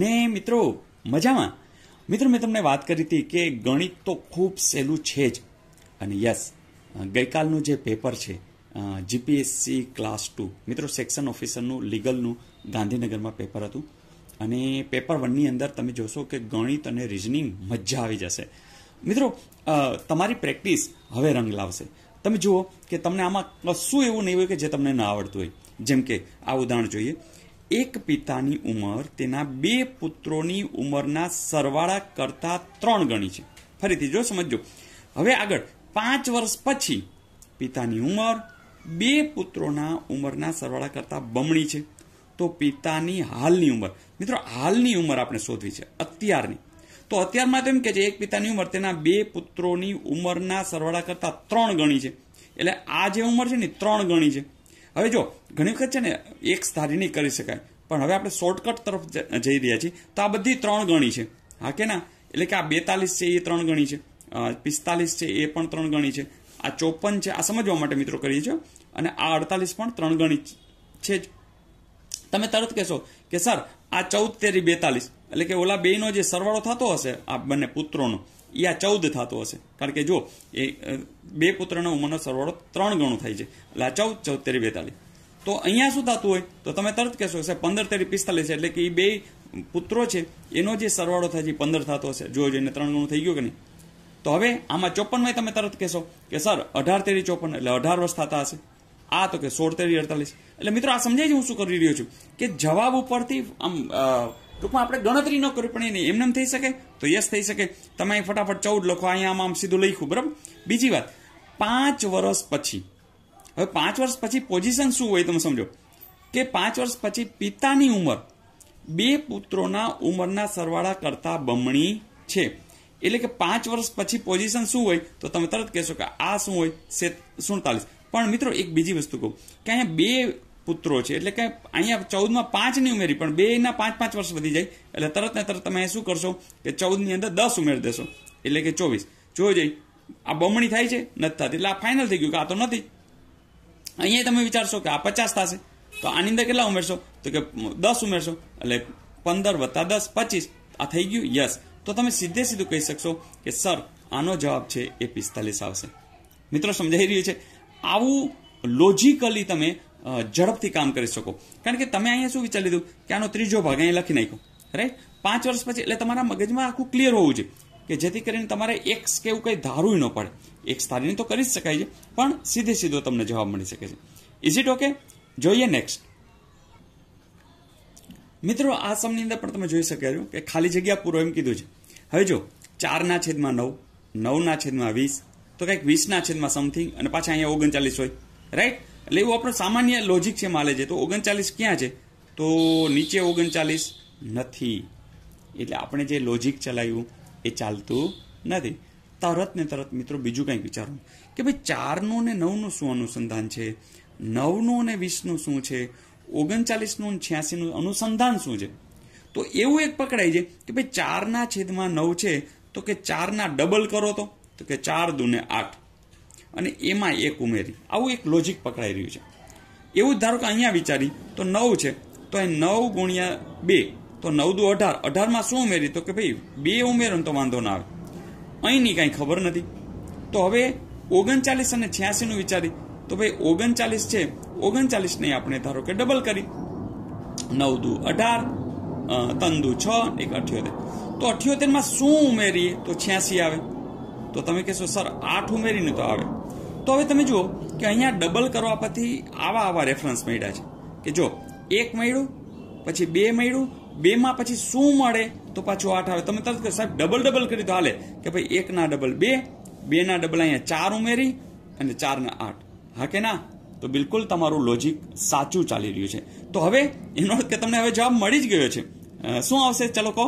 ને મિત્રો મજામાં મિત્રો મેં તમને વાત કરી હતી કે ગણિત તો ખૂબ સહેલું છે જ અને યસ ગઈકાલનું જે પેપર છે જીપીએસસી ક્લાસ ટુ મિત્રો સેક્શન ઓફિસરનું લીગલનું ગાંધીનગરમાં પેપર હતું અને પેપર વનની અંદર તમે જોશો કે ગણિત અને રિઝનિંગ મજા આવી જશે મિત્રો તમારી પ્રેક્ટિસ હવે રંગ લાવશે તમે જુઓ કે તમને આમાં કશું એવું નહીં હોય કે જે તમને ના આવડતું હોય જેમ કે આ ઉદાહરણ જોઈએ એક પિતાની ઉંમર તેના બે પુત્રોની ઉંમરના સરવાળા કરતા ત્રણ ગણી છે ફરીથી જો સમજો હવે આગળ પાંચ વર્ષ પછી પિતાની ઉંમર બે પુત્રોના ઉંમરના સરવાળા કરતા બમણી છે તો પિતાની હાલની ઉંમર મિત્રો હાલની ઉંમર આપણે શોધવી છે અત્યારની તો અત્યારમાં તો એમ કે છે એક પિતાની ઉંમર તેના બે પુત્રોની ઉંમરના સરવાળા કરતા ત્રણ ગણી છે એટલે આ જે ઉંમર છે ને ત્રણ ગણી છે હવે જો ઘણી વખત છે ને એક ધારી નહીં કરી શકાય પણ હવે આપણે શોર્ટકટ તરફ જઈ રહ્યા છીએ તો આ બધી ત્રણ ગણી છે હા કે ના એટલે કે આ બેતાલીસ છે એ ત્રણ ગણી છે પિસ્તાલીસ છે એ પણ ત્રણ ગણી છે આ ચોપન છે આ સમજવા માટે મિત્રો કરીએ છીએ અને આ અડતાલીસ પણ ત્રણ ગણી છે જ તમે તરત કહેશો કે સર આ ચૌદ તેરી બેતાલીસ એટલે કે ઓલા બેનો જે સરવાળો થતો હશે આ બંને પુત્રોનો એ આ ચૌદ થતો હશે કારણ કે જો એ બે પુત્રનો ઉંમરનો સરવાળો ત્રણ ગણો થાય છે એટલે આ ચૌદ ચૌદ તેરી બેતાલીસ તો અહીંયા શું થતું હોય તો તમે તરત કહેશો સાહેબ પંદર તેરી પિસ્તાલીસ એટલે કે એ બે પુત્રો છે એનો જે સરવાળો થાય છે પંદર થતો હશે જો એને ત્રણ ગણું થઈ ગયું કે નહીં તો હવે આમાં ચોપનમાં તમે તરત કહેશો કે સર અઢાર તેરી ચોપન એટલે અઢાર વર્ષ થતા હશે આ તો કે સોળ તેરી અડતાલીસ એટલે મિત્રો આ સમજાય છે હું શું કરી રહ્યો છું કે જવાબ ઉપરથી આમ ટૂંકમાં આપણે ગણતરી ન કરવી પણ એને એમને થઈ શકે તો યસ થઈ શકે તમે ફટાફટ ચૌદ લખો અહીંયા આમ આમ સીધું લખ્યું બરાબર બીજી વાત પાંચ વર્ષ પછી હવે પાંચ વર્ષ પછી પોઝિશન શું હોય તમે સમજો કે પાંચ વર્ષ પછી પિતાની ઉંમર બે પુત્રોના ઉંમરના સરવાળા કરતા બમણી છે એટલે કે પાંચ વર્ષ પછી પોઝિશન શું હોય તો તમે તરત કહેશો કે આ શું હોય સુડતાલીસ પણ મિત્રો એક બીજી વસ્તુ કહું કે અહીંયા બે પુત્રો છે એટલે કે અહીંયા ચૌદમાં પાંચ નહીં ઉમેરી પણ બેના પાંચ પાંચ વર્ષ વધી જાય એટલે તરત ને તરત તમે શું કરશો કે ચૌદની અંદર દસ ઉમેરી દેશો એટલે કે ચોવીસ જોઈ જઈ આ બમણી થાય છે નથી થતી એટલે આ ફાઇનલ થઈ ગયું કે આ તો નથી અહીંયા તમે વિચારશો કે આ પચાસ થશે તો આની અંદર કેટલા ઉમેરશો તો કે દસ ઉમેરશો એટલે પંદર વત્તા દસ પચીસ આ થઈ ગયું યસ તો તમે સીધે સીધું કહી શકશો કે સર આનો જવાબ છે એ પિસ્તાલીસ આવશે મિત્રો સમજાઈ રહ્યું છે આવું લોજિકલી તમે ઝડપથી કામ કરી શકો કારણ કે તમે અહીંયા શું વિચારી લીધું કે આનો ત્રીજો ભાગ અહીંયા લખી નાખ્યો રાઈટ પાંચ વર્ષ પછી એટલે તમારા મગજમાં આખું ક્લિયર હોવું જોઈએ કે જેથી કરીને તમારે એક્સ કે એવું કંઈ ધારવું ન પડે એક્સ ધારીને તો કરી જ શકાય છે પણ સીધે સીધો તમને જવાબ મળી શકે છે ઇઝ ઇટ ઓકે જોઈએ નેક્સ્ટ મિત્રો આ સમની અંદર પણ તમે જોઈ શકો છો કે ખાલી જગ્યા પૂરો એમ કીધું છે હવે જો ચારના છેદમાં નવ નવના છેદમાં વીસ તો કંઈક વીસના છેદમાં સમથિંગ અને પાછા અહીંયા ઓગણચાલીસ હોય રાઈટ એટલે એવું આપણો સામાન્ય લોજિક છે માલે છે તો ઓગણચાલીસ ક્યાં છે તો નીચે ઓગણચાલીસ નથી એટલે આપણે જે લોજિક ચલાવ્યું એ ચાલતું નથી તરત ને તરત મિત્રો બીજું કંઈક વિચારો કે ભાઈ ચારનું ને નવનું શું અનુસંધાન છે નવનું ને વીસનું શું છે ઓગણચાલીસનું ને છ્યાસીનું અનુસંધાન શું છે તો એવું એક પકડાય છે કે ભાઈ ચારના છેદમાં નવ છે તો કે ચારના ડબલ કરો તો તો કે ચાર દુને આઠ અને એમાં એક ઉમેરી આવું એક લોજિક પકડાઈ રહ્યું છે એવું જ ધારો કે અહીંયા વિચારી તો નવ છે તો અહીં નવ ગુણ્યા બે તો નવ દુ અઢાર અઢારમાં શું ઉમેરી તો કે ભાઈ બે ઉમેરો તો વાંધો ના આવે અહીંની કાંઈ ખબર નથી તો હવે ઓગણચાલીસ અને છ્યાસીનું વિચારી તો ભાઈ ઓગણચાલીસ છે ઓગણચાલીસને આપણે ધારો કે ડબલ કરી નવ દુ અઢાર તંદુ છ એક અઠ્યોતેર તો અઠ્યોતેરમાં શું ઉમેરીએ તો છ્યાસી આવે તો તમે કહેશો સર આઠ ઉમેરીને તો આવે તો હવે તમે જુઓ કે અહીંયા ડબલ કરવા પરથી આવા આવા રેફરન્સ મળ્યા છે કે જો એક મળ્યું પછી બે મળ્યું બેમાં પછી શું મળે તો પાછું આઠ આવે તમે તરત સાહેબ ડબલ ડબલ કરી તો હાલે કે ભાઈ એકના ડબલ બે બેના ડબલ અહીંયા ચાર ઉમેરી અને ચારના આઠ હા કે ના તો બિલકુલ તમારું લોજિક સાચું ચાલી રહ્યું છે તો હવે એનો કે તમને હવે જવાબ મળી જ ગયો છે શું આવશે ચલો કહો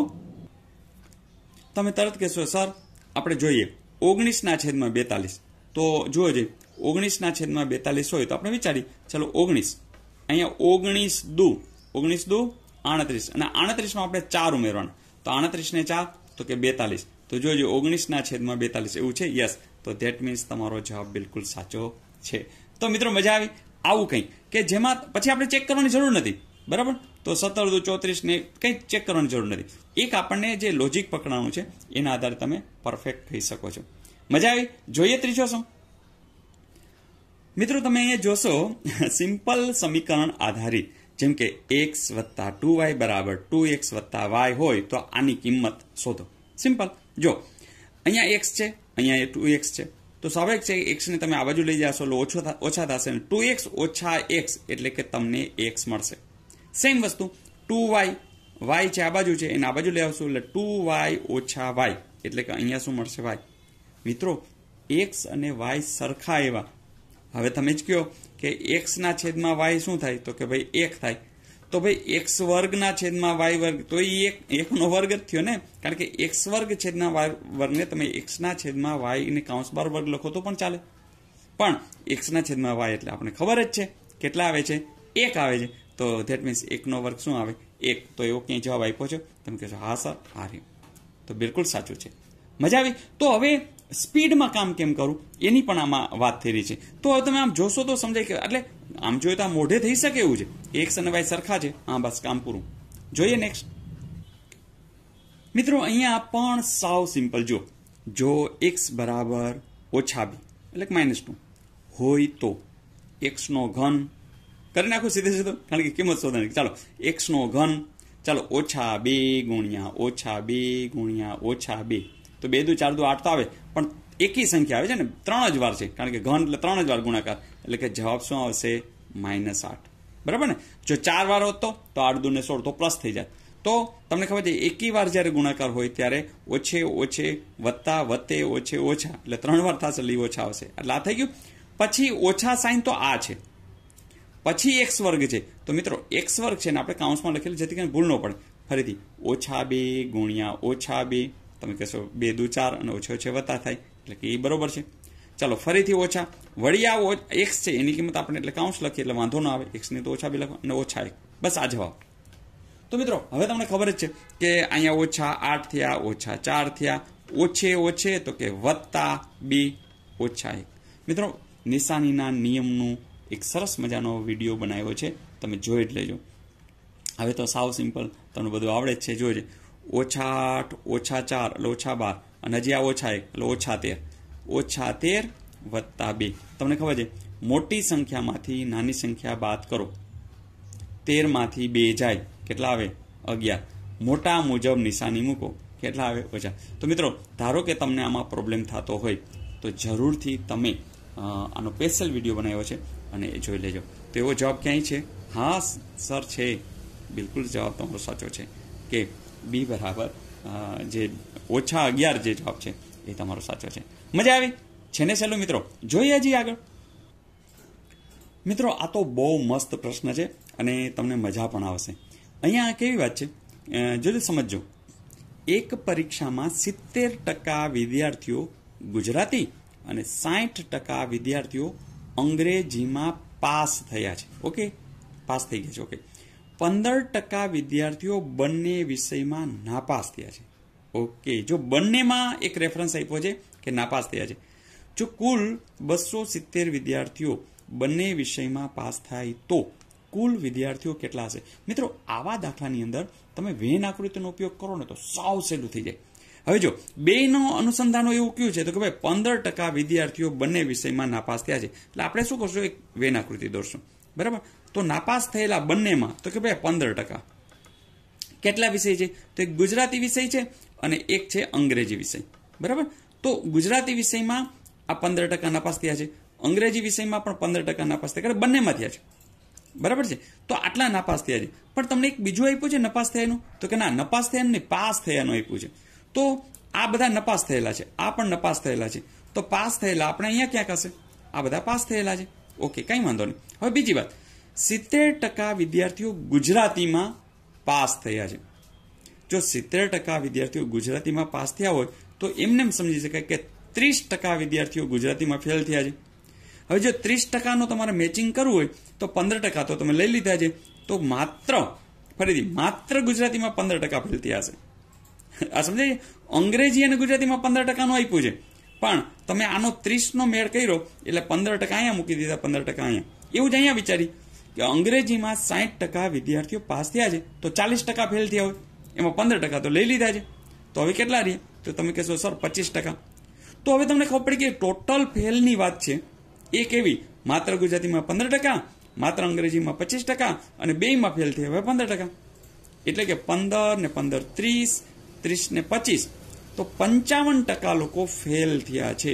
તમે તરત કહેશો સર આપણે જોઈએ ઓગણીસના છેદમાં બેતાલીસ તો જોયો જઈ ઓગણીસના છેદમાં બેતાલીસ હોય તો આપણે વિચારીએ ચાલો ઓગણીસ અહીંયા ઓગણીસ દુ ઓગણીસ દુ આડત્રીસ અને આડત્રીસમાં આપણે ચાર ઉમેરવાના તો આડત્રીસને ચાર તો કે બેતાલીસ તો જોજો ઓગણીસના છેદમાં બેતાલીસ એવું છે યસ તો ધેટ મીન્સ તમારો જવાબ બિલકુલ સાચો છે તો મિત્રો મજા આવી આવું કંઈ કે જેમાં પછી આપણે ચેક કરવાની જરૂર નથી બરાબર તો સત્તર દુ ચોત્રીસને કંઈ ચેક કરવાની જરૂર નથી એક આપણને જે લોજિક પકડાણું છે એના આધારે તમે પરફેક્ટ થઈ શકો છો મજા આવી જોઈએ ત્રીજો સો મિત્રો તમે અહીં જોશો સિમ્પલ સમીકરણ આધારિત જેમ કે x + 2y = 2x + y હોય તો આની કિંમત શોધો સિમ્પલ જો અહીંયા x છે અહીંયા 2x છે તો સાવક છે x ને તમે આ બાજુ લઈ જાશો લો ઓછો થા ઓછા થાશે 2x - x એટલે કે તમને x મળશે સેમ વસ્તુ 2y y છે આ બાજુ છે એના બાજુ લઈ આવશું એટલે 2y - y એટલે કે અહીંયા શું મળશે y મિત્રો એક્સ અને વાય સરખા એવા હવે તમે જ કહો કે એક્સના છેદમાં વાય શું થાય તો કે ભાઈ એક થાય તો ભાઈ એક્સ વર્ગના છેદમાં વાય વર્ગ તો એ એક એકનો વર્ગ જ થયો ને કારણ કે એક્સ વર્ગ છેદના વાય વર્ગને તમે એક્સના છેદમાં વાયને કાઉન્સ બાર વર્ગ લખો તો પણ ચાલે પણ એક્સના છેદમાં વાય એટલે આપણે ખબર જ છે કેટલા આવે છે એક આવે છે તો ધેટ મીન્સ એકનો વર્ગ શું આવે એક તો એવો ક્યાંય જવાબ આપ્યો છે તમે કહેશો હા સર હા તો બિલકુલ સાચું છે મજા આવી તો હવે સ્પીડમાં કામ કેમ કરું એની પણ આમાં વાત થઈ રહી છે તો હવે તમે આમ જોશો તો સમજાય કે એટલે આમ જોઈએ તો આ મોઢે થઈ શકે એવું છે એક્સ અને સરખા છે હા બસ કામ પૂરું જોઈએ નેક્સ્ટ મિત્રો અહીંયા પણ સાવ સિમ્પલ જો જો એક્સ બરાબર ઓછા બી એટલે કે માઇનસ ટુ હોય તો એક્સનો ઘન કરી નાખો સીધે સીધો કારણ કે કિંમત શોધવાની ચાલો એક્સનો ઘન ચાલો ઓછા બે ગુણ્યા ઓછા બે ગુણ્યા ઓછા બે તો બે દુ ચાર દુ આઠ તો આવે પણ એકી સંખ્યા આવે છે ને ત્રણ જ વાર છે કારણ કે ઘન એટલે ત્રણ જ વાર ગુણાકાર એટલે કે જવાબ શું આવશે માઇનસ આઠ બરાબર ને જો ચાર વાર હોત તો આઠ દુને સોળ તો પ્લસ થઈ જાય તો તમને ખબર છે એકી વાર જ્યારે ગુણાકાર હોય ત્યારે ઓછે ઓછે વત્તા વત્તે ઓછે ઓછા એટલે ત્રણ વાર થશે એટલે ઓછા આવશે એટલે આ થઈ ગયું પછી ઓછા સાઇન તો આ છે પછી એક સ્વર્ગ છે તો મિત્રો એક્સ વર્ગ છે ને આપણે કાઉન્સમાં લખેલું જેથી કરીને ભૂલ ન પડે ફરીથી ઓછા બે ગુણ્યા ઓછા બે તમે કહેશો બે દુ ચાર અને ઓછો ઓછે વત્તા થાય એટલે કે એ બરોબર છે ચાલો ફરીથી ઓછા વળી આ એક્સ છે એની કિંમત આપણે એટલે કાઉન્સ લખીએ એટલે વાંધો ના આવે એક્સની તો ઓછા બી લખો અને ઓછા એક બસ આ જવાબ તો મિત્રો હવે તમને ખબર જ છે કે અહીંયા ઓછા આઠ થયા ઓછા ચાર થયા ઓછે ઓછે તો કે વત્તા બે ઓછા એક મિત્રો નિશાનીના નિયમનું એક સરસ મજાનો વિડીયો બનાવ્યો છે તમે જોઈ જ લેજો હવે તો સાવ સિમ્પલ તમને બધું આવડે જ છે જોજે ઓછા આઠ ઓછા ચાર એટલે ઓછા બાર અને હજી આ ઓછા એક એટલે ઓછા તેર ઓછા તેર વત્તા બે તમને ખબર છે મોટી સંખ્યામાંથી નાની સંખ્યા બાદ કરો તેરમાંથી બે જાય કેટલા આવે અગિયાર મોટા મુજબ નિશાની મૂકો કેટલા આવે ઓછા તો મિત્રો ધારો કે તમને આમાં પ્રોબ્લેમ થતો હોય તો જરૂરથી તમે આનો સ્પેશિયલ વિડીયો બનાવ્યો છે અને એ જોઈ લેજો તો એવો જવાબ ક્યાંય છે હા સર છે બિલકુલ જવાબ તમારો સાચો છે કે બી બરાબર જે ઓછા અગિયાર જે જવાબ છે એ તમારો સાચો છે મજા આવી છે ને સહેલું મિત્રો જોઈએ હજી આગળ મિત્રો આ તો બહુ મસ્ત પ્રશ્ન છે અને તમને મજા પણ આવશે અહીંયા કેવી વાત છે જોજો સમજો એક પરીક્ષામાં સિત્તેર ટકા વિદ્યાર્થીઓ ગુજરાતી અને સાઠ ટકા વિદ્યાર્થીઓ અંગ્રેજીમાં પાસ થયા છે ઓકે પાસ થઈ ગયા છે ઓકે પંદર ટકા વિદ્યાર્થીઓ બંને વિષયમાં નાપાસ થયા છે ઓકે જો બંનેમાં એક રેફરન્સ આપ્યો છે કે નાપાસ થયા છે જો કુલ બસો સિત્તેર વિદ્યાર્થીઓ બંને વિષયમાં પાસ થાય તો કુલ વિદ્યાર્થીઓ કેટલા હશે મિત્રો આવા દાખલાની અંદર તમે વેન આકૃતિનો ઉપયોગ કરો ને તો સાવ સહેલું થઈ જાય હવે જો બેનો અનુસંધાનો એવું કયું છે તો કે ભાઈ પંદર ટકા વિદ્યાર્થીઓ બંને વિષયમાં નાપાસ થયા છે એટલે આપણે શું કરશું એક વેન આકૃતિ દોરશું બરાબર તો નાપાસ થયેલા બંનેમાં તો કે ભાઈ પંદર ટકા કેટલા વિષય છે તો એક ગુજરાતી વિષય છે અને એક છે અંગ્રેજી વિષય બરાબર તો ગુજરાતી વિષયમાં આ પંદર ટકા નાપાસ થયા છે અંગ્રેજી વિષયમાં પણ પંદર ટકા નાપાસ થયા કારણ બંનેમાં થયા છે બરાબર છે તો આટલા નાપાસ થયા છે પણ તમને એક બીજું આપ્યું છે નપાસ થયાનું તો કે ના નપાસ થયાનું નહીં પાસ થયાનું આપ્યું છે તો આ બધા નપાસ થયેલા છે આ પણ નપાસ થયેલા છે તો પાસ થયેલા આપણે અહીંયા ક્યાંક હશે આ બધા પાસ થયેલા છે ઓકે કંઈ વાંધો નહીં હવે બીજી વાત સિત્તેર ટકા વિદ્યાર્થીઓ ગુજરાતીમાં પાસ થયા છે જો સિત્તેર ટકા વિદ્યાર્થીઓ ગુજરાતીમાં પાસ થયા હોય તો એમને સમજી શકાય કે ત્રીસ ટકા વિદ્યાર્થીઓ ગુજરાતીમાં ફેલ થયા છે હવે જો ત્રીસ ટકાનો તમારે મેચિંગ કરવું હોય તો પંદર ટકા તો તમે લઈ લીધા છે તો માત્ર ફરીથી માત્ર ગુજરાતીમાં પંદર ટકા ફેલ થયા છે આ સમજાય અંગ્રેજી અને ગુજરાતીમાં પંદર ટકાનું આપ્યું છે પણ તમે આનો ત્રીસનો મેળ કર્યો એટલે પંદર ટકા અહીંયા મૂકી દીધા પંદર ટકા અહીંયા એવું જ અહીંયા વિચારી કે અંગ્રેજીમાં સાઠ ટકા વિદ્યાર્થીઓ પાસ થયા છે તો ચાલીસ ટકા ફેલ થયા હોય એમાં પંદર ટકા તો લઈ લીધા છે તો હવે કેટલા રહ્યા તો તમે કહેશો સર પચીસ ટકા તો હવે તમને ખબર પડી કે ટોટલ ફેલની વાત છે એ કેવી માત્ર ગુજરાતીમાં પંદર ટકા માત્ર અંગ્રેજીમાં પચીસ ટકા અને બેયમાં ફેલ થયા હવે પંદર ટકા એટલે કે પંદર ને પંદર ત્રીસ ત્રીસ ને પચીસ તો પંચાવન ટકા લોકો ફેલ થયા છે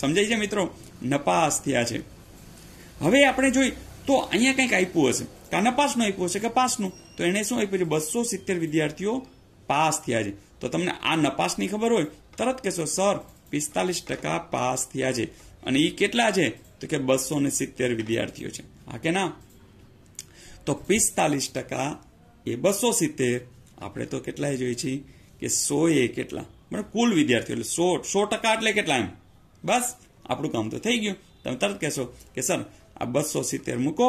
સમજાય છે મિત્રો નપાસ થયા છે હવે આપણે જોઈ તો અહીંયા કંઈક આપ્યું હશે કાનાપાસનું આપ્યું હશે કે પાસનું તો એણે શું આપ્યું છે બસો સિત્તેર વિદ્યાર્થીઓ પાસ થયા છે તો તમને આ નપાસની ખબર હોય તરત કહેશો સર પિસ્તાલીસ ટકા પાસ થયા છે અને એ કેટલા છે તો કે બસો ને સિત્તેર વિદ્યાર્થીઓ છે હા કે ના તો પિસ્તાલીસ ટકા એ બસો સિત્તેર આપણે તો કેટલાય જોઈએ છીએ કે સો એ કેટલા પણ કુલ વિદ્યાર્થીઓ એટલે સો સો ટકા એટલે કેટલા એમ બસ આપણું કામ તો થઈ ગયું તમે તરત કહેશો કે સર આ બસો સિત્તેર મૂકો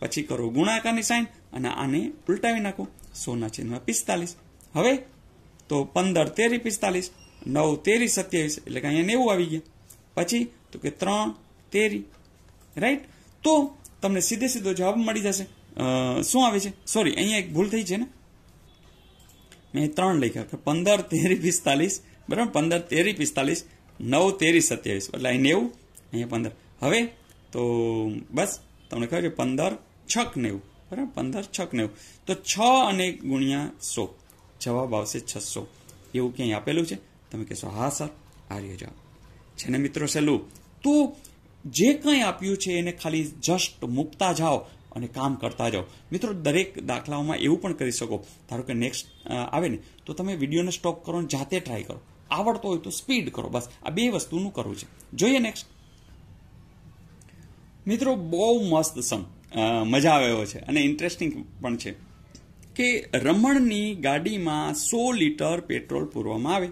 પછી કરો ગુણાકારની સાઈન અને આને ઉલટાવી નાખો સોના છેદમાં પિસ્તાલીસ હવે તો પંદર તેરી પિસ્તાલીસ નવ તેરી સત્યાવીસ એટલે કે અહીંયા નેવું આવી ગયા પછી તો કે ત્રણ તેરી રાઈટ તો તમને સીધે સીધો જવાબ મળી જશે શું આવે છે સોરી અહીંયા એક ભૂલ થઈ છે ને મેં ત્રણ લખ્યા કે પંદર તેરી પિસ્તાલીસ બરાબર પંદર તેરી પિસ્તાલીસ નવ તેરી સત્યાવીસ એટલે અહીં નેવું અહીંયા પંદર હવે તો બસ તમને ખબર છે પંદર છક નેવું બરાબર પંદર છક નેવું તો છ અને ગુણ્યા સો જવાબ આવશે છસો એવું ક્યાંય આપેલું છે તમે કહેશો હા સર આ રહ્યો જવાબ છે ને મિત્રો સહેલું તો જે કંઈ આપ્યું છે એને ખાલી જસ્ટ મૂકતા જાઓ અને કામ કરતા જાઓ મિત્રો દરેક દાખલાઓમાં એવું પણ કરી શકો ધારો કે નેક્સ્ટ આવે ને તો તમે વિડીયોને સ્ટોપ કરો અને જાતે ટ્રાય કરો આવડતો હોય તો સ્પીડ કરો બસ આ બે વસ્તુનું કરવું છે જોઈએ નેક્સ્ટ મિત્રો બહુ મસ્ત સમ મજા આવ્યો છે અને ઇન્ટરેસ્ટિંગ પણ છે કે રમણની ગાડીમાં સો લીટર પેટ્રોલ પૂરવામાં આવે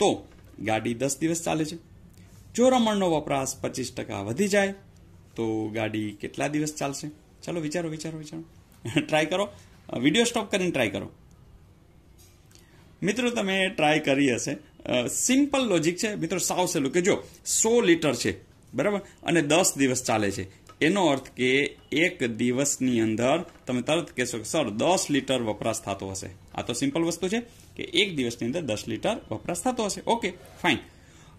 તો ગાડી દસ દિવસ ચાલે છે જો રમણનો વપરાશ પચીસ ટકા વધી જાય તો ગાડી કેટલા દિવસ ચાલશે ચાલો વિચારો વિચારો વિચારો ટ્રાય કરો વિડીયો સ્ટોપ કરીને ટ્રાય કરો મિત્રો તમે ટ્રાય કરી હશે સિમ્પલ લોજિક છે મિત્રો સાવ સેલું કે જો સો લીટર છે બરાબર અને દસ દિવસ ચાલે છે એનો અર્થ કે એક દિવસની અંદર તમે તરત કહેશો કે સર દસ લીટર વપરાશ થતો હશે આ તો સિમ્પલ વસ્તુ છે કે એક દિવસની અંદર દસ લીટર વપરાશ થતો હશે ઓકે ફાઇન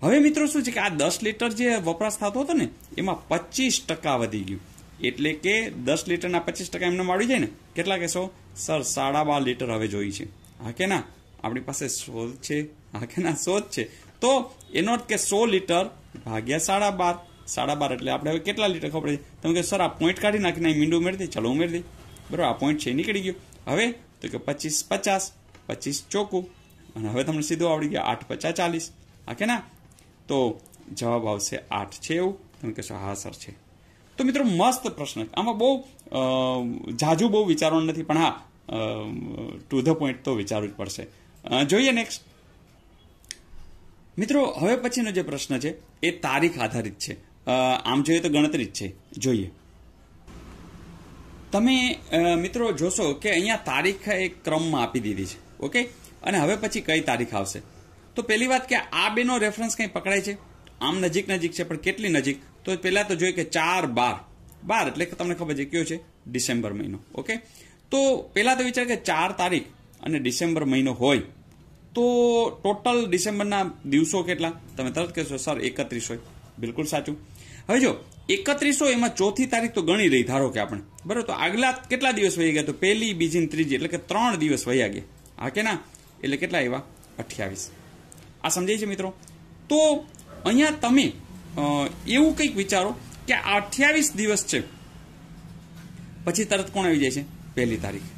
હવે મિત્રો શું છે કે આ દસ લીટર જે વપરાશ થતો હતો ને એમાં પચીસ ટકા વધી ગયું એટલે કે દસ લીટરના પચીસ ટકા એમને મળી જાય ને કેટલા કહેશો સર સાડા બાર લીટર હવે જોઈએ છે હા કે ના આપણી પાસે શોધ છે હા કે ના શોધ છે તો એનો અર્થ કે સો લીટર ભાગ્યા સાડા બાર સાડા બાર એટલે આપણે હવે કેટલા લીટર ખબર છે તમે કે સર આ પોઈન્ટ કાઢી નાખીને મીંડું ઉમેરી દે ચલો ઉમેરી દે બરાબર આ પોઈન્ટ છે નીકળી ગયો હવે તો કે પચીસ પચાસ પચીસ ચોખ્ખું અને હવે તમને સીધો આવડી ગયો આઠ પચાસ ચાલીસ હા કે ના તો જવાબ આવશે આઠ છે એવું તમે કહેશો હા સર છે તો મિત્રો મસ્ત પ્રશ્ન આમાં બહુ જાજુ બહુ વિચારવાનું નથી પણ હા ટુ ધ પોઈન્ટ તો વિચારવું જ પડશે જોઈએ નેક્સ્ટ મિત્રો હવે પછીનો જે પ્રશ્ન છે એ તારીખ આધારિત છે આમ જોઈએ તો ગણતરી જ છે જોઈએ તમે મિત્રો જોશો કે અહીંયા તારીખ એક ક્રમમાં આપી દીધી છે ઓકે અને હવે પછી કઈ તારીખ આવશે તો પહેલી વાત કે આ બેનો રેફરન્સ કંઈ પકડાય છે આમ નજીક નજીક છે પણ કેટલી નજીક તો પહેલાં તો જોઈએ કે ચાર બાર બાર એટલે કે તમને ખબર છે કયો છે ડિસેમ્બર મહિનો ઓકે તો પહેલાં તો વિચાર કે ચાર તારીખ અને ડિસેમ્બર મહિનો હોય તો ટોટલ ડિસેમ્બરના દિવસો કેટલા તમે તરત કહેશો સર એકત્રીસ હોય બિલકુલ સાચું હવે જો એકત્રીસો એમાં ચોથી તારીખ તો ગણી રહી ધારો કે આપણે બરાબર તો આગલા કેટલા દિવસ વહી ગયા તો પહેલી બીજી ત્રીજી એટલે કે ત્રણ દિવસ વહી ગયા હા કે ના એટલે કેટલા એવા અઠ્યાવીસ આ સમજાય છે મિત્રો તો અહીંયા તમે એવું કંઈક વિચારો કે અઠ્યાવીસ દિવસ છે પછી તરત કોણ આવી જાય છે પહેલી તારીખ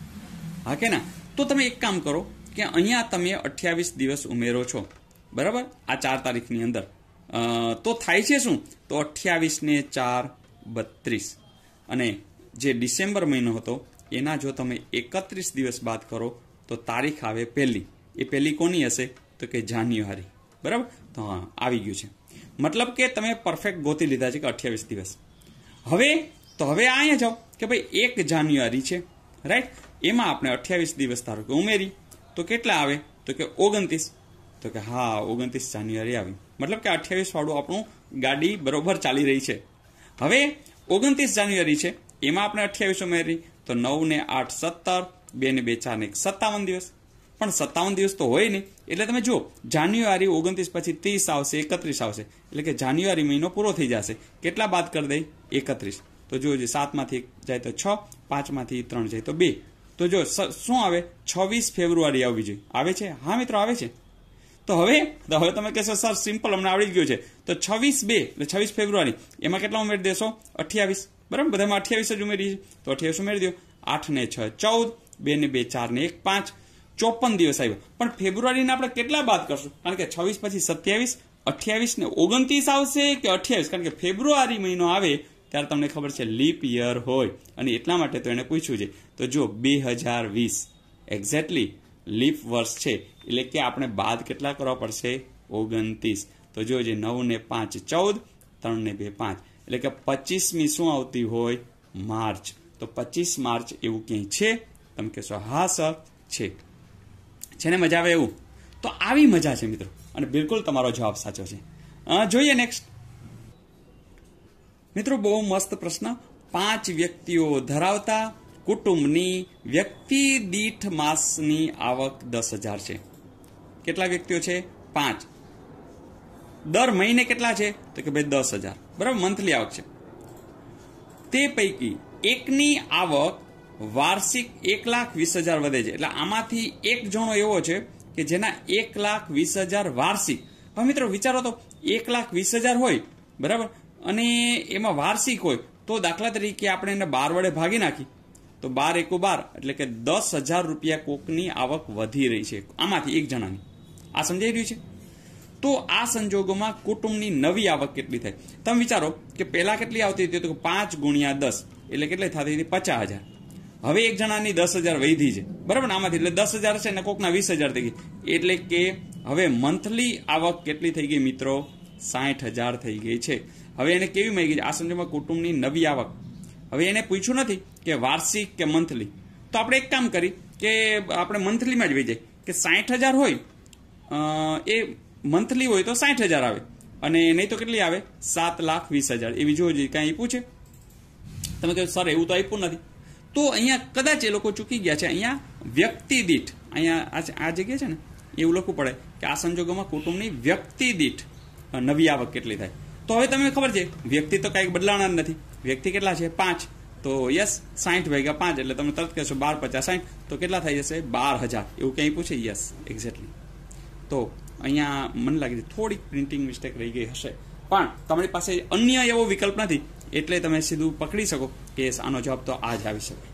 હા કે ના તો તમે એક કામ કરો કે અહીંયા તમે અઠ્યાવીસ દિવસ ઉમેરો છો બરાબર આ ચાર તારીખની અંદર તો થાય છે શું તો અઠ્યાવીસને ચાર બત્રીસ અને જે ડિસેમ્બર મહિનો હતો એના જો તમે એકત્રીસ દિવસ બાદ કરો તો તારીખ આવે પહેલી એ પહેલી કોની હશે તો કે જાન્યુઆરી બરાબર તો હા આવી ગયું છે મતલબ કે તમે પરફેક્ટ ગોતી લીધા છે કે અઠ્યાવીસ દિવસ હવે તો હવે અહીંયા જાઓ કે ભાઈ એક જાન્યુઆરી છે રાઈટ એમાં આપણે અઠ્યાવીસ દિવસ ધારો કે ઉમેરી તો કેટલા આવે તો કે ઓગણત્રીસ તો કે હા ઓગણત્રીસ જાન્યુઆરી આવી મતલબ કે અઠ્યાવીસ વાળું આપણું ગાડી બરોબર ચાલી રહી છે હવે ઓગણત્રીસ જાન્યુઆરી છે એમાં આપણે અઠ્યાવીસ ઉમેરી તો નવ ને આઠ સત્તર બે ને બે ચાર ને સત્તાવન દિવસ પણ સત્તાવન દિવસ તો હોય નહીં એટલે તમે જુઓ જાન્યુઆરી ઓગણત્રીસ પછી ત્રીસ આવશે એકત્રીસ આવશે એટલે કે જાન્યુઆરી મહિનો પૂરો થઈ જશે કેટલા બાદ કરી દઈ એકત્રીસ તો જોજો સાતમાંથી એક જાય તો છ પાંચમાંથી ત્રણ જાય તો બે તો જો શું આવે છવ્વીસ ફેબ્રુઆરી આવવી જોઈએ આવે છે હા મિત્રો આવે છે તો હવે હવે તમે કહેશો સર સિમ્પલ અમને આવડી ગયું છે તો છવ્વીસ બે એટલે છવ્વીસ ફેબ્રુઆરી એમાં કેટલા ઉમેરી દેશો અઠ્યાવીસ બરાબર બધામાં અઠ્યાવીસ જ ઉમેરી છે તો અઠ્યાવીસ ઉમેરી દો આઠ ને છ ચૌદ બે ને બે ચાર ને એક પાંચ ચોપન દિવસ આવ્યો પણ ફેબ્રુઆરીને આપણે કેટલા બાદ કરશું કારણ કે છવ્વીસ પછી સત્યાવીસ અઠ્યાવીસ ને ઓગણત્રીસ આવશે કે અઠ્યાવીસ કારણ કે ફેબ્રુઆરી મહિનો આવે ત્યારે તમને ખબર છે લીપ યર હોય અને એટલા માટે તો એને પૂછ્યું છે તો જો બે હજાર વીસ એક્ઝેક્ટલી લીપ વર્ષ છે એટલે કે આપણે બાદ કેટલા કરવા પડશે ઓગણત્રીસ તો જો જે નવ ને પાંચ ચૌદ ત્રણ ને બે પાંચ એટલે કે પચીસમી શું આવતી હોય માર્ચ તો પચીસ માર્ચ એવું ક્યાંય છે તમે કહેશો હા સર છે છે ને મજા આવે એવું તો આવી મજા છે મિત્રો અને બિલકુલ તમારો જવાબ સાચો છે જોઈએ નેક્સ્ટ મિત્રો બહુ મસ્ત પ્રશ્ન પાંચ વ્યક્તિઓ ધરાવતા કુટુંબની વ્યક્તિ દીઠ માસની આવક દસ હજાર છે કેટલા વ્યક્તિઓ છે પાંચ દર મહિને કેટલા છે તો કે ભાઈ દસ હજાર બરાબર મંથલી આવક છે તે પૈકી એકની આવક વાર્ષિક એક લાખ વીસ હજાર વધે છે એટલે આમાંથી એક જણો એવો છે કે જેના એક લાખ વીસ હજાર વાર્ષિક હવે મિત્રો વિચારો તો એક લાખ વીસ હજાર હોય બરાબર અને એમાં વાર્ષિક હોય તો દાખલા તરીકે આપણે એને બાર વડે ભાગી નાખી તો બાર એકો બાર એટલે કે દસ હજાર રૂપિયા કોકની આવક વધી રહી છે આમાંથી એક જણાની આ સમજાઈ રહ્યું છે તો આ સંજોગોમાં કુટુંબની નવી આવક કેટલી થાય તમે વિચારો કે પહેલાં કેટલી આવતી હતી તો પાંચ ગુણ્યા દસ એટલે કેટલી થતી હતી પચાસ હજાર હવે એક જણાની દસ હજાર વધી છે બરાબર ને આમાંથી એટલે દસ હજાર છે ને કોકના વીસ હજાર થઈ ગઈ એટલે કે હવે મંથલી આવક કેટલી થઈ ગઈ મિત્રો સાઠ હજાર થઈ ગઈ છે હવે એને કેવી માગી છે આ સમજમાં કુટુંબની નવી આવક હવે એને પૂછ્યું નથી કે વાર્ષિક કે મંથલી તો આપણે એક કામ કરી કે આપણે મંથલીમાં જ વેચીએ કે સાઠ હજાર હોય એ મંથલી હોય તો સાઠ હજાર આવે અને નહીં તો કેટલી આવે સાત લાખ વીસ હજાર એવી જોઈએ કાંઈ પૂછે તમે કહો સર એવું તો આપ્યું નથી તો અહીંયા કદાચ એ લોકો ચૂકી ગયા છે અહીંયા વ્યક્તિ દીઠ અહીંયા આ જગ્યા છે ને એવું લખવું પડે કે આ સંજોગોમાં કુટુંબની વ્યક્તિ દીઠ નવી આવક કેટલી થાય તો હવે તમને ખબર છે વ્યક્તિ તો કંઈક બદલાણા નથી વ્યક્તિ કેટલા છે પાંચ તો યસ સાઠ ભાગ્યા પાંચ એટલે તમે તરત કહેશો બાર પચાસ સાઠ તો કેટલા થઈ જશે બાર હજાર એવું કંઈ પૂછે યસ એક્ઝેક્ટલી તો અહીંયા મને લાગે છે થોડીક પ્રિન્ટિંગ મિસ્ટેક રહી ગઈ હશે પણ તમારી પાસે અન્ય એવો વિકલ્પ નથી એટલે તમે સીધું પકડી શકો કે આનો જવાબ તો આ જ આવી શકે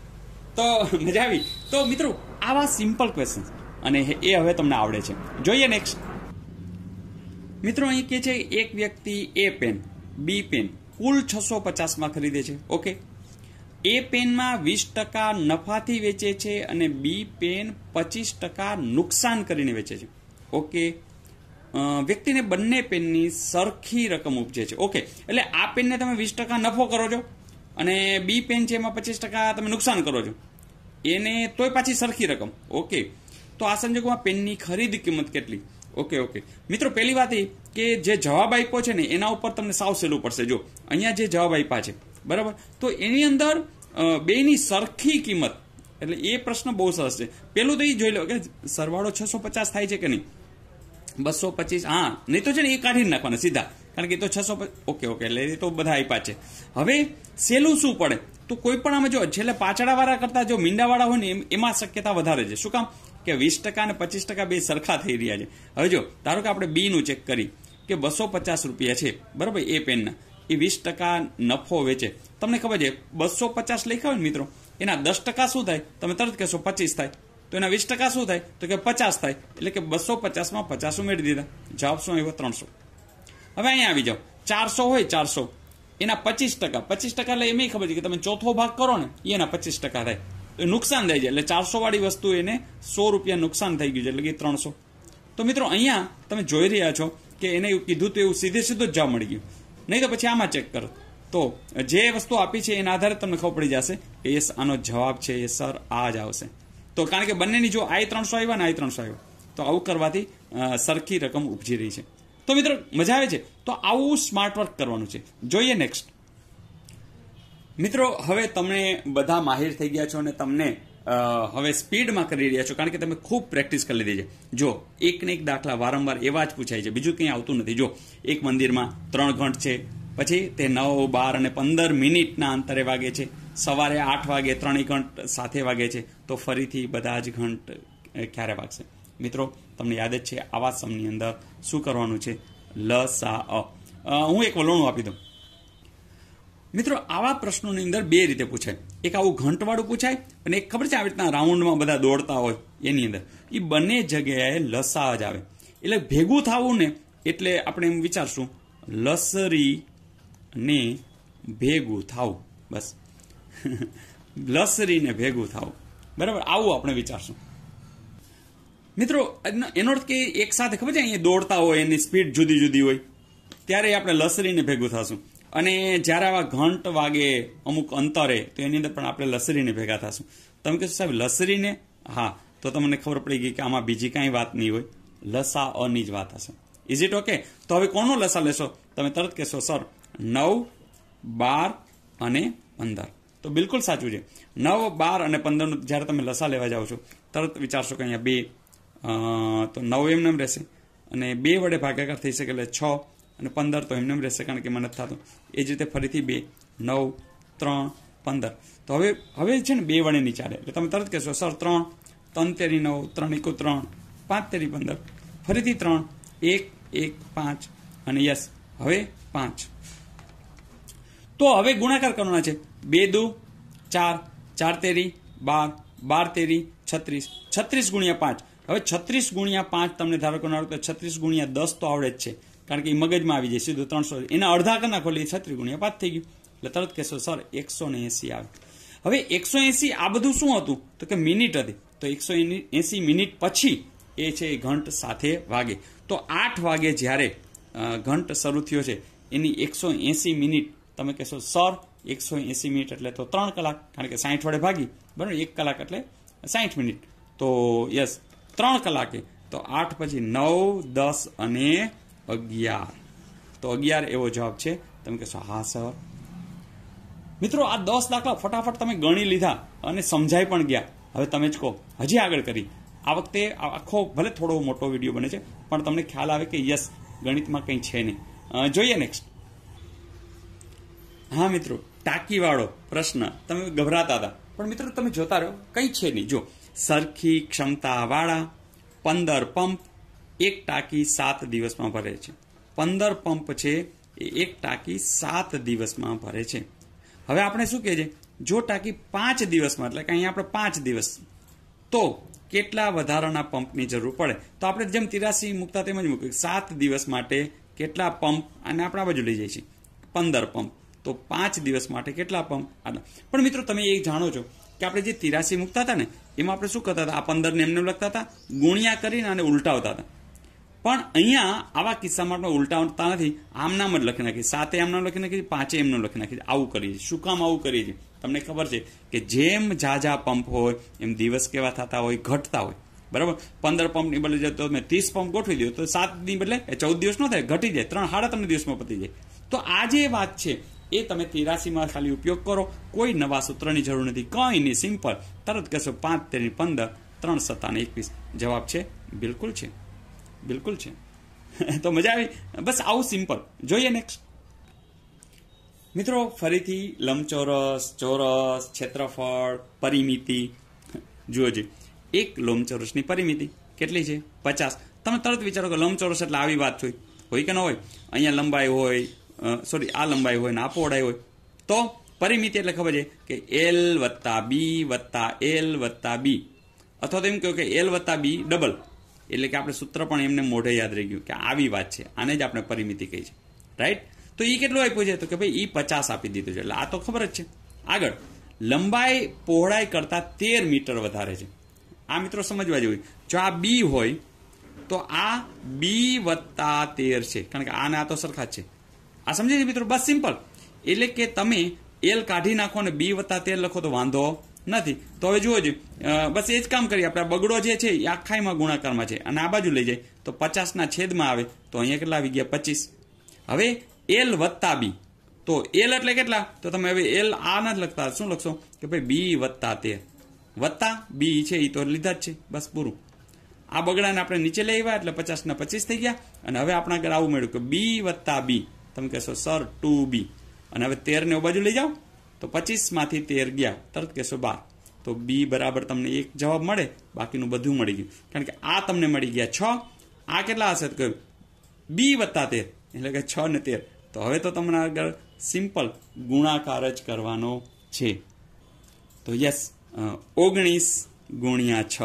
તો મજા આવી તો મિત્રો આવા સિમ્પલ ક્વેશ્ચન અને એ હવે તમને આવડે છે જોઈએ નેક્સ્ટ મિત્રો અહીં કે છે એક વ્યક્તિ એ પેન બી પેન કુલ છસો પચાસમાં ખરીદે છે ઓકે એ પેનમાં વીસ ટકા નફાથી વેચે છે અને બી પેન પચીસ ટકા નુકસાન કરીને વેચે છે ઓકે વ્યક્તિને બંને પેનની સરખી રકમ ઉપજે છે ઓકે એટલે આ પેનને તમે વીસ ટકા નફો કરો છો અને બી પેન છે એમાં પચીસ ટકા તમે નુકસાન કરો છો એને તોય પાછી સરખી રકમ ઓકે તો આ સંજોગોમાં પેનની ખરીદ કિંમત કેટલી ઓકે ઓકે મિત્રો પહેલી વાત એ કે જે જવાબ આપ્યો છે ને એના ઉપર તમને સાવ સહેલું પડશે જો અહીંયા જે જવાબ આપ્યા છે બરાબર તો એની અંદર બેની સરખી કિંમત એટલે એ પ્રશ્ન બહુ સરસ છે પેલું તો એ જોઈ લો કે સરવાળો છસો પચાસ થાય છે કે નહીં બસો પચીસ હા નહીં તો છે ને એ કાઢી નાખવાના સીધા કારણ કે એ તો છસો ઓકે ઓકે એટલે એ તો બધા આપ્યા છે હવે સહેલું શું પડે તો કોઈ પણ આમાં જો છેલ્લે પાછળવાળા કરતા જો મીંડાવાળા હોય ને એમાં શક્યતા વધારે છે શું કામ કે વીસ ટકા અને પચીસ ટકા બે સરખા થઈ રહ્યા છે હવે જો ધારો કે આપણે બીનું ચેક કરી કે બસો પચાસ રૂપિયા છે બરાબર એ પેનના એ વીસ ટકા નફો વેચે તમને ખબર છે બસો પચાસ લખ્યા હોય ને મિત્રો એના દસ ટકા શું થાય તમે તરત કહેશો પચીસ થાય તો એના વીસ ટકા શું થાય તો કે પચાસ થાય એટલે કે બસો પચાસમાં પચાસ ઉમેરી દીધા જવાબ શું આવ્યો ત્રણસો હવે અહીંયા આવી જાઓ ચારસો હોય ચારસો એના પચીસ ટકા પચીસ ટકા એટલે એમ ખબર છે કે તમે ચોથો ભાગ કરો ને એના પચીસ ટકા થાય નુકસાન થાય છે એટલે ચારસો વાળી વસ્તુ એને સો રૂપિયા નુકસાન થઈ ગયું છે એટલે કે ત્રણસો તો મિત્રો અહીંયા તમે જોઈ રહ્યા છો કે એને કીધું તો એવું સીધે સીધું જ જવા મળી ગયું નહીં તો પછી આમાં ચેક કરો તો જે વસ્તુ આપી છે એના આધારે તમને ખબર પડી જશે કે યસ આનો જવાબ છે એ સર આ જ આવશે તો કારણ કે બંનેની જો આઈ ત્રણસો આવ્યા ને આઈ ત્રણસો આવ્યો તો આવું કરવાથી સરખી રકમ ઉપજી રહી છે તો મિત્રો મજા આવે છે તો આવું સ્માર્ટ વર્ક કરવાનું છે જોઈએ નેક્સ્ટ મિત્રો હવે તમે બધા માહિર થઈ ગયા છો અને તમને હવે સ્પીડમાં કરી રહ્યા છો કારણ કે તમે ખૂબ પ્રેક્ટિસ કરી લીધી છે જો એકને એક દાખલા વારંવાર એવા જ પૂછાય છે બીજું કંઈ આવતું નથી જો એક મંદિરમાં ત્રણ ઘંટ છે પછી તે નવ બાર અને પંદર મિનિટના અંતરે વાગે છે સવારે આઠ વાગે ત્રણેય ઘંટ સાથે વાગે છે તો ફરીથી બધા જ ઘંટ ક્યારે વાગશે મિત્રો તમને યાદ જ છે આવા સમની અંદર શું કરવાનું છે લ સા અ હું એક વલોણું આપી દઉં મિત્રો આવા પ્રશ્નોની અંદર બે રીતે પૂછાય એક આવું ઘંટવાળું પૂછાય અને એક ખબર છે આવી રીતના રાઉન્ડમાં બધા દોડતા હોય એની અંદર એ બંને જગ્યાએ લસા જ આવે એટલે ભેગું થવું ને એટલે આપણે એમ વિચારશું લસરી ને ભેગું થાવું બસ લસરીને ભેગું થાવું બરાબર આવું આપણે વિચારશું મિત્રો એનો અર્થ કે એક સાથે ખબર છે અહીંયા દોડતા હોય એની સ્પીડ જુદી જુદી હોય ત્યારે આપણે લસરીને ભેગું થશું અને જ્યારે આવા ઘંટ વાગે અમુક અંતરે તો એની અંદર પણ આપણે લસરીને ભેગા થશું તમે કહેશો સાહેબ લસરીને હા તો તમને ખબર પડી ગઈ કે આમાં બીજી કાંઈ વાત નહીં હોય લસા અની જ વાત હશે ઇઝ ઇટ ઓકે તો હવે કોનો લસા લેશો તમે તરત કહેશો સર નવ બાર અને પંદર તો બિલકુલ સાચું છે નવ બાર અને પંદરનું જ્યારે તમે લસા લેવા જાઓ છો તરત વિચારશો કે અહીંયા બે તો નવ એમને રહેશે અને બે વડે ભાગાકાર થઈ શકે એટલે છ અને પંદર તો એમને એમ રહેશે કારણ કે મને થતું એ જ રીતે ફરીથી બે નવ ત્રણ પંદર તો હવે હવે છે ને બે વડે નહીં ચાલે એટલે તમે તરત કહેશો સર ત્રણ ત્રણ તેરી નવ ત્રણ એકુ ત્રણ પાંચ તેરી પંદર ફરીથી ત્રણ એક એક પાંચ અને યસ હવે પાંચ તો હવે ગુણાકાર કરવાના છે બે દુ ચાર ચાર તેરી બાર બાર તેરી છત્રીસ છત્રીસ ગુણ્યા પાંચ હવે છત્રીસ ગુણ્યા પાંચ તમને ધારો તો છત્રીસ ગુણ્યા દસ તો આવડે જ છે કારણ કે એ મગજમાં આવી જાય સીધું ત્રણસો એના અડધા કરી ખોલી એટલે છત્રી ગુણ્યા પાંચ થઈ ગયું એટલે તરત કહેશો સર એકસો ને આવે હવે એકસો એસી આ બધું શું હતું તો કે મિનિટ હતી તો એકસો એસી મિનિટ પછી એ છે એ ઘંટ સાથે વાગે તો આઠ વાગે જ્યારે ઘંટ શરૂ થયો છે એની એકસો એસી મિનિટ તમે કહેશો સર એકસો એસી મિનિટ એટલે તો ત્રણ કલાક કારણ કે સાઠ વડે ભાગી બરાબર એક કલાક એટલે સાઠ મિનિટ તો યસ ત્રણ કલાકે તો આઠ પછી નવ દસ અને અગિયાર તો અગિયાર એવો જવાબ છે તમે કહેશો હા સર મિત્રો આ દસ દાખલા ફટાફટ તમે ગણી લીધા અને સમજાઈ પણ ગયા હવે તમે જ કહો હજી આગળ કરી આ વખતે આખો ભલે થોડો મોટો વિડીયો બને છે પણ તમને ખ્યાલ આવે કે યસ ગણિતમાં કંઈ છે નહીં જોઈએ નેક્સ્ટ હા મિત્રો ટાંકીવાળો પ્રશ્ન તમે ગભરાતા હતા પણ મિત્રો તમે જોતા રહો કંઈ છે નહીં જો સરખી ક્ષમતાવાળા પંદર પંપ એક ટાંકી સાત દિવસમાં ભરે છે પંદર પંપ છે એ એક ટાંકી સાત દિવસમાં ભરે છે હવે આપણે શું કહે છે જો ટાંકી પાંચ દિવસમાં એટલે કે અહીંયા આપણે પાંચ દિવસ તો કેટલા વધારાના પંપની જરૂર પડે તો આપણે જેમ તિરાસી મૂકતા તેમ જ મૂકીએ સાત દિવસ માટે કેટલા પંપ અને આપણા બાજુ લઈ જઈએ છીએ પંદર પંપ તો પાંચ દિવસ માટે કેટલા પંપ આટલા પણ મિત્રો તમે એ જાણો છો કે આપણે જે તિરાસી મૂકતા હતા ને એમાં આપણે શું કરતા હતા આ પંદરને એમને લખતા હતા ગુણ્યા કરીને અને ઉલટાવતા હતા પણ અહીંયા આવા કિસ્સામાં ઉલટા ઉલટાવતા નથી આમ નામ જ લખી નાખી સાતે એમ લખી નાખી પાંચે એમનું લખી નાખી આવું કરીએ છીએ શું કામ આવું કરીએ છીએ તમને ખબર છે કે જેમ ઝાઝા પંપ હોય એમ દિવસ કેવા થતા હોય ઘટતા હોય બરાબર પંદર પંપની બદલે જો તમે ત્રીસ પંપ ગોઠવી દો તો સાતની બદલે ચૌદ દિવસ ન થાય ઘટી જાય ત્રણ સાડા ત્રણ દિવસમાં પતી જાય તો આ જે વાત છે એ તમે તિરાશીમાં ખાલી ઉપયોગ કરો કોઈ નવા સૂત્રની જરૂર નથી કંઈ નહીં સિમ્પલ તરત કહેશો પાંચ તેની પંદર ત્રણ સત્તાને એકવીસ જવાબ છે બિલકુલ છે બિલકુલ છે તો મજા આવી બસ આવું સિમ્પલ જોઈએ નેક્સ્ટ મિત્રો ફરીથી લંબચોરસ ચોરસ ક્ષેત્રફળ પરિમિતિ જુઓ જે એક લંબચોરસની પરિમિતિ કેટલી છે પચાસ તમે તરત વિચારો કે લંબચોરસ એટલે આવી વાત થઈ હોય કે ન હોય અહીંયા લંબાઈ હોય સોરી આ લંબાઈ હોય ને આ પહોળાઈ હોય તો પરિમિતિ એટલે ખબર છે કે એલ વત્તા બી વત્તા એલ વત્તા બી અથવા તો એમ કહ્યું કે એલ વત્તા બી ડબલ એટલે કે આપણે સૂત્ર પણ એમને મોઢે યાદ રહી ગયું કે આવી વાત છે આને જ આપણે પરિમિતિ કહી છે રાઈટ તો એ કેટલું આપ્યું છે તો કે ભાઈ એ પચાસ આપી દીધું છે એટલે આ તો ખબર જ છે આગળ લંબાઈ પહોળાઈ કરતાં તેર મીટર વધારે છે આ મિત્રો સમજવા જેવું જો આ બી હોય તો આ બી વત્તા તેર છે કારણ કે આને આ તો સરખા જ છે આ સમજી મિત્રો બસ સિમ્પલ એટલે કે તમે એલ કાઢી નાખો અને બી વત્તા તેર લખો તો વાંધો નથી તો હવે જુઓ જોઈએ બસ એ જ કામ કરીએ આપણે બગડો જે છે એ આખાઈમાં ગુણાકારમાં છે અને આ બાજુ લઈ જાય તો પચાસના છેદમાં આવે તો અહીંયા કેટલા આવી ગયા પચીસ હવે એલ વત્તા બી તો એલ એટલે કેટલા તો તમે હવે એલ આ નથી લખતા શું લખશો કે ભાઈ બી વત્તા તેર વત્તા બી છે એ તો લીધા જ છે બસ પૂરું આ બગડાને આપણે નીચે લઈ આવ્યા એટલે પચાસના પચીસ થઈ ગયા અને હવે આપણા આગળ આવું મળ્યું કે બી વત્તા બી તમે કહેશો સર ટુ બી અને હવે તેરને બાજુ લઈ જાઓ તો પચીસમાંથી તેર ગયા તરત કહેશો બાર તો બી બરાબર તમને એક જવાબ મળે બાકીનું બધું મળી ગયું કારણ કે આ તમને મળી ગયા છ આ કેટલા હશે તો કહ્યું બી વત્તા તેર એટલે કે છ ને તેર તો હવે તો તમને આગળ સિમ્પલ ગુણાકાર જ કરવાનો છે તો યસ ઓગણીસ ગુણ્યા છ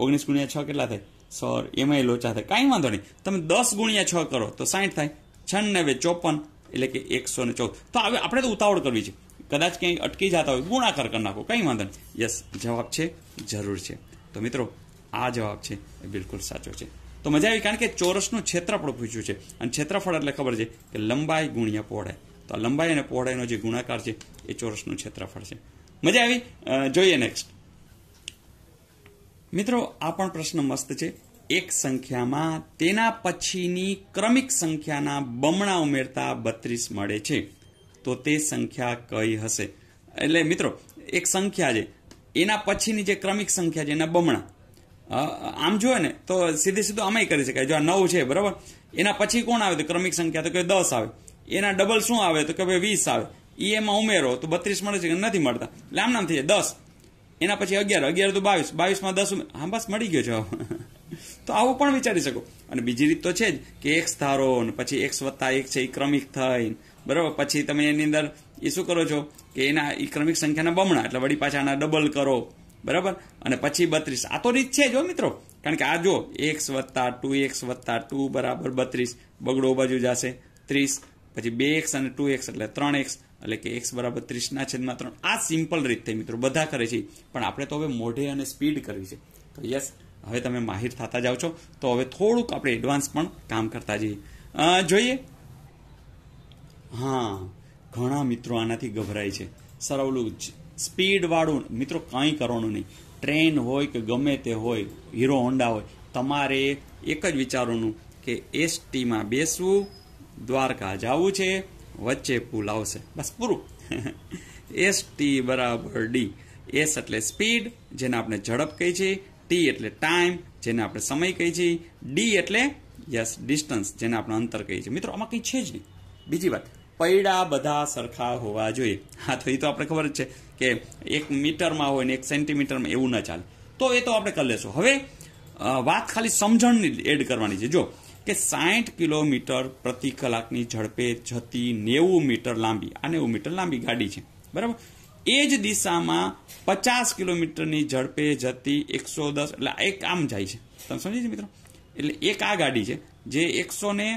ઓગણીસ ગુણ્યા છ કેટલા થાય સોર એમાંય લોચા થાય કાંઈ વાંધો નહીં તમે દસ ગુણ્યા છ કરો તો સાઠ થાય છન્નવે ચોપન એટલે કે એકસો ને ચૌદ તો હવે આપણે તો ઉતાવળ કરવી છે કદાચ ક્યાંય અટકી જતા હોય ગુણાકાર કરી નાખો કંઈ વાંધો નહીં યસ જવાબ છે જરૂર છે તો મિત્રો આ જવાબ છે એ બિલકુલ સાચો છે તો મજા આવી કારણ કે ચોરસનું ક્ષેત્રફળ પૂછ્યું છે અને ક્ષેત્રફળ એટલે ખબર છે કે લંબાઈ ગુણ્યા પહોળાઈ તો આ લંબાઈ અને પહોળાઈનો જે ગુણાકાર છે એ ચોરસનું ક્ષેત્રફળ છે મજા આવી જોઈએ નેક્સ્ટ મિત્રો આ પણ પ્રશ્ન મસ્ત છે એક સંખ્યામાં તેના પછીની ક્રમિક સંખ્યાના બમણા ઉમેરતા બત્રીસ મળે છે તો તે સંખ્યા કઈ હશે એટલે મિત્રો એક સંખ્યા છે એના પછીની જે ક્રમિક સંખ્યા છે એના બમણા આમ જોયે ને તો સીધે સીધું આમાંય કરી શકાય જો આ નવ છે બરાબર એના પછી કોણ આવે તો ક્રમિક સંખ્યા તો કે દસ આવે એના ડબલ શું આવે તો કે ભાઈ વીસ આવે એ એમાં ઉમેરો તો બત્રીસ મળે છે કે નથી મળતા એટલે આમ નામ થઈ જાય દસ એના પછી અગિયાર અગિયાર તો બાવીસ બાવીસમાં દસ હા બસ મળી ગયો છે તો આવું પણ વિચારી શકો અને બીજી રીત તો છે જ કે એક્સ ધારો ને પછી એક્સ વત્તા એક છે એ ક્રમિક થઈ બરાબર પછી તમે એની અંદર એ શું કરો છો કે એના એ ક્રમિક સંખ્યાના બમણા એટલે વળી પાછા આના ડબલ કરો બરાબર અને પછી બત્રીસ આ તો રીત છે જો મિત્રો કારણ કે આ જો એક્સ વત્તા ટુ એક્સ વત્તા ટુ બરાબર બત્રીસ બગડો બાજુ જશે ત્રીસ પછી બે એક્સ અને ટુ એક્સ એટલે ત્રણ એક્સ એટલે કે એક્સ બરાબર ત્રીસના છેદમાં ત્રણ આ સિમ્પલ રીત થઈ મિત્રો બધા કરે છે પણ આપણે તો હવે મોઢે અને સ્પીડ કરવી છે તો યસ હવે તમે માહિર થતા જાઓ છો તો હવે થોડુંક આપણે એડવાન્સ પણ કામ કરતા જઈએ જોઈએ હા ઘણા મિત્રો આનાથી ગભરાય છે સર ઓલું સ્પીડવાળું મિત્રો કંઈ કરવાનું નહીં ટ્રેન હોય કે ગમે તે હોય હીરો હોન્ડા હોય તમારે એક જ વિચારવાનું કે એસટીમાં બેસવું દ્વારકા જવું છે વચ્ચે પુલ આવશે બસ પૂરું એસટી બરાબર ડી એસ એટલે સ્પીડ જેને આપણે ઝડપ કહીએ છીએ ટી એટલે ટાઈમ જેને આપણે સમય કહીએ છીએ ડી એટલે યસ ડિસ્ટન્સ જેને આપણે અંતર કહીએ છીએ મિત્રો આમાં કંઈ છે જ નહીં બીજી વાત પૈડા બધા સરખા હોવા જોઈએ હા તો એ તો આપણે ખબર જ છે કે એક મીટરમાં હોય ને એક સેન્ટીમીટરમાં એવું ન ચાલે તો એ તો આપણે કરી લેશું હવે વાત ખાલી સમજણની એડ કરવાની છે જો કે સાહીઠ કિલોમીટર પ્રતિ કલાકની ઝડપે જતી નેવું મીટર લાંબી આ નેવું મીટર લાંબી ગાડી છે બરાબર એ જ દિશામાં પચાસ કિલોમીટરની ઝડપે જતી એકસો દસ એટલે એક આમ જાય છે તમે સમજી છે મિત્રો એટલે એક આ ગાડી છે જે એકસો ને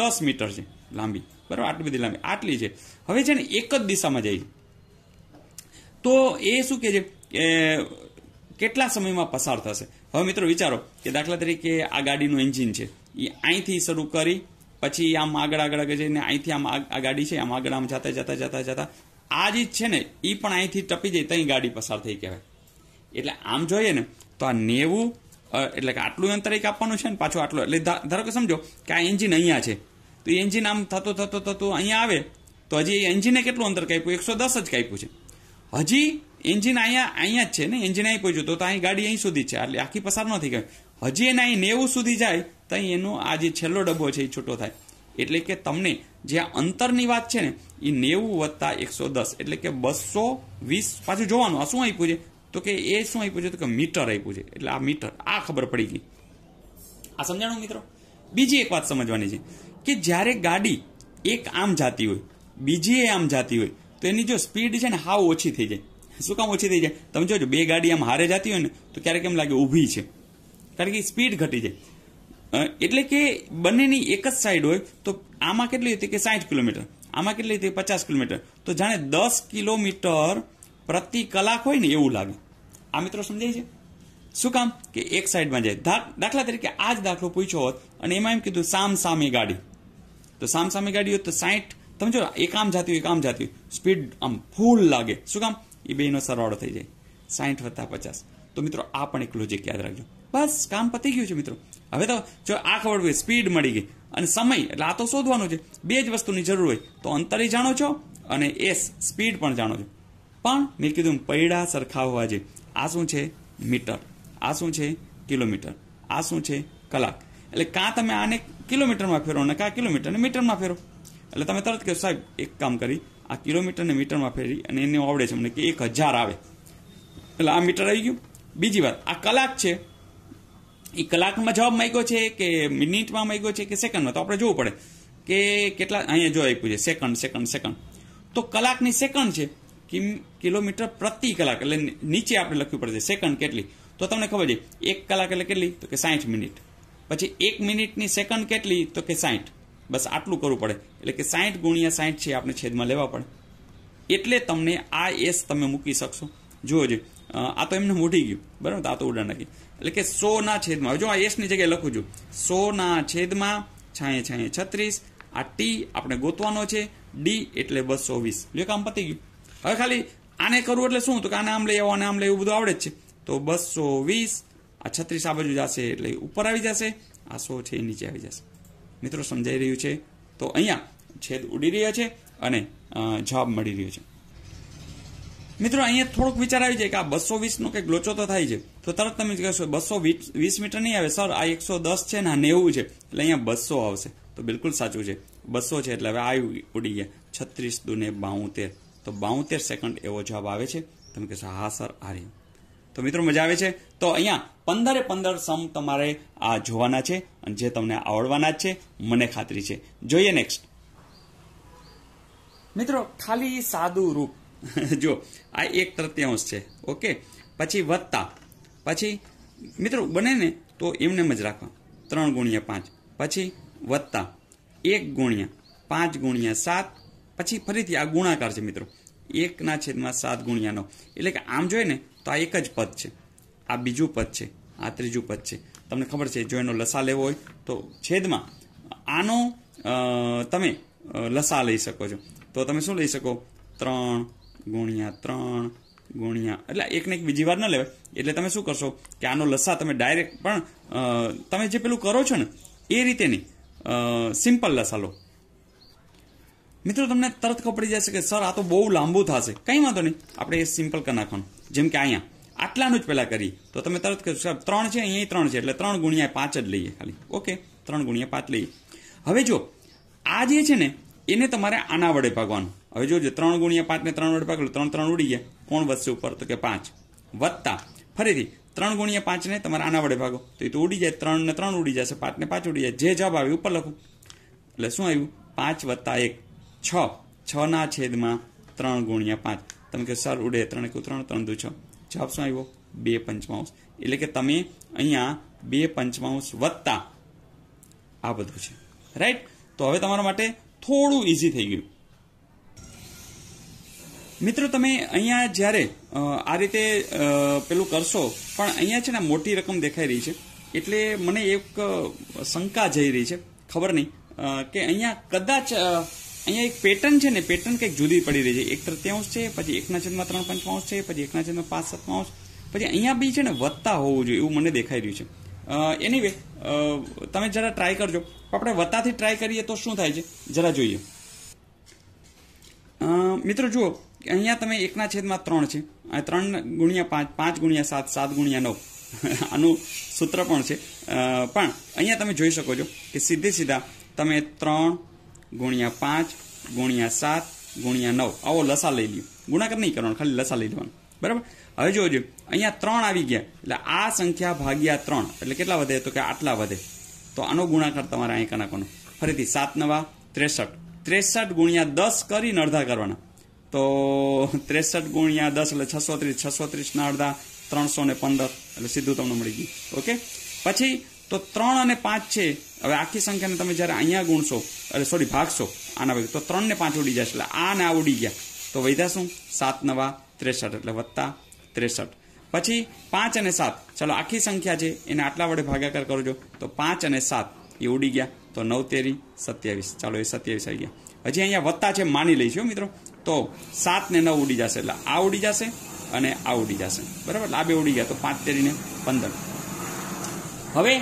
દસ મીટર છે લાંબી બરાબર આટલી બધી લાંબી આટલી છે હવે છે ને એક જ દિશામાં જાય તો એ શું કે છે કેટલા સમયમાં પસાર થશે હવે મિત્રો વિચારો કે દાખલા તરીકે આ ગાડીનું એન્જિન છે એ અહીંથી શરૂ કરી પછી આમ આગળ આગળ આગળ જઈને અહીંથી આમ આ ગાડી છે આમ આગળ આમ જતા જતા જતા જતા આ જે છે ને એ પણ અહીંથી ટપી જાય ત્યાં ગાડી પસાર થઈ કહેવાય એટલે આમ જોઈએ ને તો આ નેવું એટલે કે આટલું અંતર એક આપવાનું છે ને પાછું આટલું એટલે ધારો કે સમજો કે આ એન્જિન અહીંયા છે તો એન્જિન આમ થતું થતું થતું અહીંયા આવે તો હજી એન્જિને કેટલું અંતર કાપ્યું એકસો દસ જ કાપ્યું છે હજી એન્જિન અહીંયા અહીંયા જ છે ને એન્જિન અહીં પહોંચ્યું તો અહીં ગાડી અહીં સુધી છે એટલે આખી પસાર નથી ગઈ હજી એને અહીં નેવું સુધી જાય તો એનો આ જે છેલ્લો ડબ્બો છે એ છૂટો થાય એટલે કે તમને જે આ અંતરની વાત છે ને એ નેવું વત્તા એકસો દસ એટલે કે બસો વીસ પાછું જોવાનું આ શું આપ્યું છે તો કે એ શું આપ્યું છે તો કે મીટર આપ્યું છે એટલે આ મીટર આ ખબર પડી ગઈ આ સમજાણું મિત્રો બીજી એક વાત સમજવાની છે કે જ્યારે ગાડી એક આમ જાતી હોય બીજી એ આમ જાતી હોય તો એની જો સ્પીડ છે ને હાવ ઓછી થઈ જાય શું કામ ઓછી થઈ જાય તમે જોજો બે ગાડી આમ હારે જતી હોય ને તો ક્યારેક એમ લાગે ઊભી છે કારણ કે સ્પીડ ઘટી જાય એટલે કે બંનેની એક જ સાઈડ હોય તો આમાં કેટલી હતી કે સાઠ કિલોમીટર આમાં કેટલી હતી પચાસ કિલોમીટર તો જાણે દસ કિલોમીટર પ્રતિ કલાક હોય ને એવું લાગે આ મિત્રો સમજાય છે શું કામ કે એક સાઈડમાં જાય દાખલા તરીકે આ જ દાખલો પૂછ્યો હોત અને એમાં એમ કીધું સામ સામે ગાડી તો સામે સામસામે ગાડીઓ તો સાઠ તમે જો એક આમ જાતી હોય એક આમ જાતી હોય સ્પીડ આમ ફૂલ લાગે શું કામ એ બેનો સરવાળો થઈ જાય સાઠ વત્તા પચાસ તો મિત્રો આ પણ એક લોજિક યાદ રાખજો બસ કામ પતી ગયું છે મિત્રો હવે તો જો આ ખબર હોય સ્પીડ મળી ગઈ અને સમય એટલે આ તો શોધવાનો છે બે જ વસ્તુની જરૂર હોય તો અંતરે જાણો છો અને એસ સ્પીડ પણ જાણો છો પણ મેં કીધું પૈડા સરખા હોવા જોઈએ આ શું છે મીટર આ શું છે કિલોમીટર આ શું છે કલાક એટલે કાં તમે આને કિલોમીટરમાં ફેરો અને કાં કિલોમીટરને મીટરમાં ફેરો એટલે તમે તરત કહો સાહેબ એક કામ કરી આ કિલોમીટરને મીટરમાં ફેરી અને એને આવડે છે મને કે એક હજાર આવે એટલે આ મીટર આવી ગયું બીજી વાત આ કલાક છે એ કલાકમાં જવાબ માંગ્યો છે કે મિનિટમાં માંગ્યો છે કે સેકન્ડમાં તો આપણે જોવું પડે કે કેટલા અહીંયા જો આપ્યું છે સેકન્ડ સેકન્ડ સેકન્ડ તો કલાકની સેકન્ડ છે કિલોમીટર પ્રતિ કલાક એટલે નીચે આપણે લખવી પડશે સેકન્ડ કેટલી તો તમને ખબર છે એક કલાક એટલે કેટલી તો કે સાઠ મિનિટ પછી એક મિનિટની સેકન્ડ કેટલી તો કે સાહીઠ બસ આટલું કરવું પડે એટલે કે સાહીઠ ગુણ્યા સાહીઠ છે આપણે છેદમાં લેવા પડે એટલે તમને આ એસ તમે મૂકી શકશો જુઓ જે આ તો એમને ઉડી ગયું બરાબર આ તો ઉડા નાખી એટલે કે સોના છેદમાં જો આ એસની જગ્યાએ લખું છું સોના છેદમાં છાંયે છાંયે છત્રીસ આ ટી આપણે ગોતવાનો છે ડી એટલે બસો વીસ જો કામ પતી ગયું હવે ખાલી આને કરવું એટલે શું તો કે આને આમ લઈ આવો આને આમ લઈ એવું બધું આવડે જ છે તો બસો વીસ આ છત્રીસ આ બાજુ જશે એટલે ઉપર આવી જશે આ સો છે એ નીચે આવી જશે મિત્રો સમજાઈ રહ્યું છે તો અહીંયા છેદ ઉડી રહ્યા છે અને જવાબ મળી રહ્યો છે મિત્રો અહીંયા થોડોક વિચાર આવી જાય કે આ બસો વીસનો કંઈક લોચો તો થાય છે તો તરત તમે કહેશો બસો વીસ મીટર નહીં આવે સર આ એકસો દસ છે ને આ નેવું છે એટલે અહીંયા બસો આવશે તો બિલકુલ સાચું છે બસો છે એટલે હવે આવી ઉડી ગયા છત્રીસ દુને બાઉતેર તો બાઉતેર સેકન્ડ એવો જવાબ આવે છે તમે કહેશો હા સર આ રહ્યો તો મિત્રો મજા આવે છે તો અહીંયા પંદરે પંદર સમ તમારે આ જોવાના છે અને જે તમને આવડવાના જ છે મને ખાતરી છે જોઈએ નેક્સ્ટ મિત્રો ખાલી સાદું રૂપ જો આ એક તૃતીયાંશ છે ઓકે પછી વત્તા પછી મિત્રો બને ને તો એમને જ રાખવા ત્રણ ગુણ્યા પાંચ પછી વત્તા એક ગુણ્યા પાંચ ગુણ્યા સાત પછી ફરીથી આ ગુણાકાર છે મિત્રો એકના છેદમાં સાત ગુણ્યા એટલે કે આમ જોઈએ ને તો આ એક જ પદ છે આ બીજું પદ છે આ ત્રીજું પદ છે તમને ખબર છે જો એનો લસા લેવો હોય તો છેદમાં આનો તમે લસા લઈ શકો છો તો તમે શું લઈ શકો ત્રણ ગુણ્યા ત્રણ ગુણ્યા એટલે એકને એક બીજી વાર ન લેવાય એટલે તમે શું કરશો કે આનો લસા તમે ડાયરેક્ટ પણ તમે જે પેલું કરો છો ને એ રીતે નહીં સિમ્પલ લસા લો મિત્રો તમને તરત ખબર જશે કે સર આ તો બહુ લાંબુ થશે કંઈ વાંધો નહીં આપણે એ સિમ્પલ કરી નાખવાનું જેમ કે અહીંયા આટલાનું જ પહેલાં કરી તો તમે તરત કહો સાહેબ ત્રણ છે અહીંયા ત્રણ છે એટલે ત્રણ ગુણ્યા પાંચ જ લઈએ ખાલી ઓકે ત્રણ ગુણ્યા પાંચ લઈએ હવે જો આ જે છે ને એને તમારે આના વડે ભાગવાનું હવે જોજો ત્રણ ગુણ્યા પાંચને ત્રણ વડે ભાગલો ત્રણ ત્રણ ઉડી ગયા કોણ વધશે ઉપર તો કે પાંચ વત્તા ફરીથી ત્રણ ગુણ્યા પાંચને તમારે આના વડે ભાગો તો એ તો ઉડી જાય ત્રણ ને ત્રણ ઉડી જશે પાંચ ને પાંચ ઉડી જાય જે જવાબ આવ્યું ઉપર લખું એટલે શું આવ્યું પાંચ વત્તા એક છ છના છેદમાં ત્રણ ગુણ્યા પાંચ તમે કે સર ઉડે ત્રણ એકુ ત્રણ ત્રણ દુ છ જવાબ શું આવ્યો બે પંચમાંશ એટલે કે તમે અહીંયા બે પંચમાંશ વત્તા આ બધું છે રાઈટ તો હવે તમારા માટે થોડું ઇઝી થઈ ગયું મિત્રો તમે અહીંયા જ્યારે આ રીતે પેલું કરશો પણ અહીંયા છે ને મોટી રકમ દેખાઈ રહી છે એટલે મને એક શંકા જઈ રહી છે ખબર નહીં કે અહીંયા કદાચ અહીંયા એક પેટર્ન છે ને પેટર્ન કંઈક જુદી પડી રહી છે એક તૃત્યાંશ છે પછી એકના છેદમાં ત્રણ પંચમાંશ છે પછી એકના છેદમાં પાંચ સત્માંશ પછી અહીંયા બી છે ને વધતા હોવું જોઈએ એવું મને દેખાઈ રહ્યું છે એની વે તમે જરા ટ્રાય કરજો આપણે વત્તાથી ટ્રાય કરીએ તો શું થાય છે જરા જોઈએ મિત્રો જુઓ અહીંયા તમે એકના છેદમાં ત્રણ છે ત્રણ ગુણ્યા પાંચ પાંચ ગુણ્યા સાત સાત ગુણ્યા નવ આનું સૂત્ર પણ છે પણ અહીંયા તમે જોઈ શકો છો કે સીધે સીધા તમે ત્રણ ગુણ્યા પાંચ ગુણ્યા સાત ગુણ્યા નવ આવો લસા લઈ લ્યો ગુણાકાર નહીં કરવાનો ખાલી લસા લઈ લેવાનો બરાબર હવે જોજો અહીંયા ત્રણ આવી ગયા એટલે આ સંખ્યા ભાગ્યા ત્રણ એટલે કેટલા વધે તો કે આટલા વધે તો આનો ગુણાકાર તમારે અહીંયા નાખવાનો ફરીથી સાત નવા ત્રેસઠ ત્રેસઠ ગુણ્યા દસ કરીને અડધા કરવાના તો ત્રેસઠ ગુણ્યા દસ એટલે છસો ત્રીસ છસો ત્રીસના અડધા ત્રણસો ને પંદર એટલે સીધું તમને મળી ગયું ઓકે પછી તો ત્રણ અને પાંચ છે હવે આખી સંખ્યાને તમે જ્યારે અહીંયા ગુણશો અરે સોરી ભાગશો આના ભાગ તો ત્રણને પાંચ ઉડી જશે એટલે આ ને આ ઉડી ગયા તો વધ્યા શું સાત નવા ત્રેસઠ એટલે વત્તા ત્રેસઠ પછી પાંચ અને સાત ચલો આખી સંખ્યા છે એને આટલા વડે ભાગાકાર કરજો તો પાંચ અને સાત એ ઉડી ગયા તો નવ તેરી સત્યાવીસ ચાલો એ સત્યાવીસ આવી ગયા હજી અહીંયા વત્તા છે માની લઈશું મિત્રો તો સાત ને નવ ઉડી જશે એટલે આ ઉડી જશે અને આ ઉડી જશે બરાબર આ બે ઉડી ગયા તો પાંચ તેરીને પંદર હવે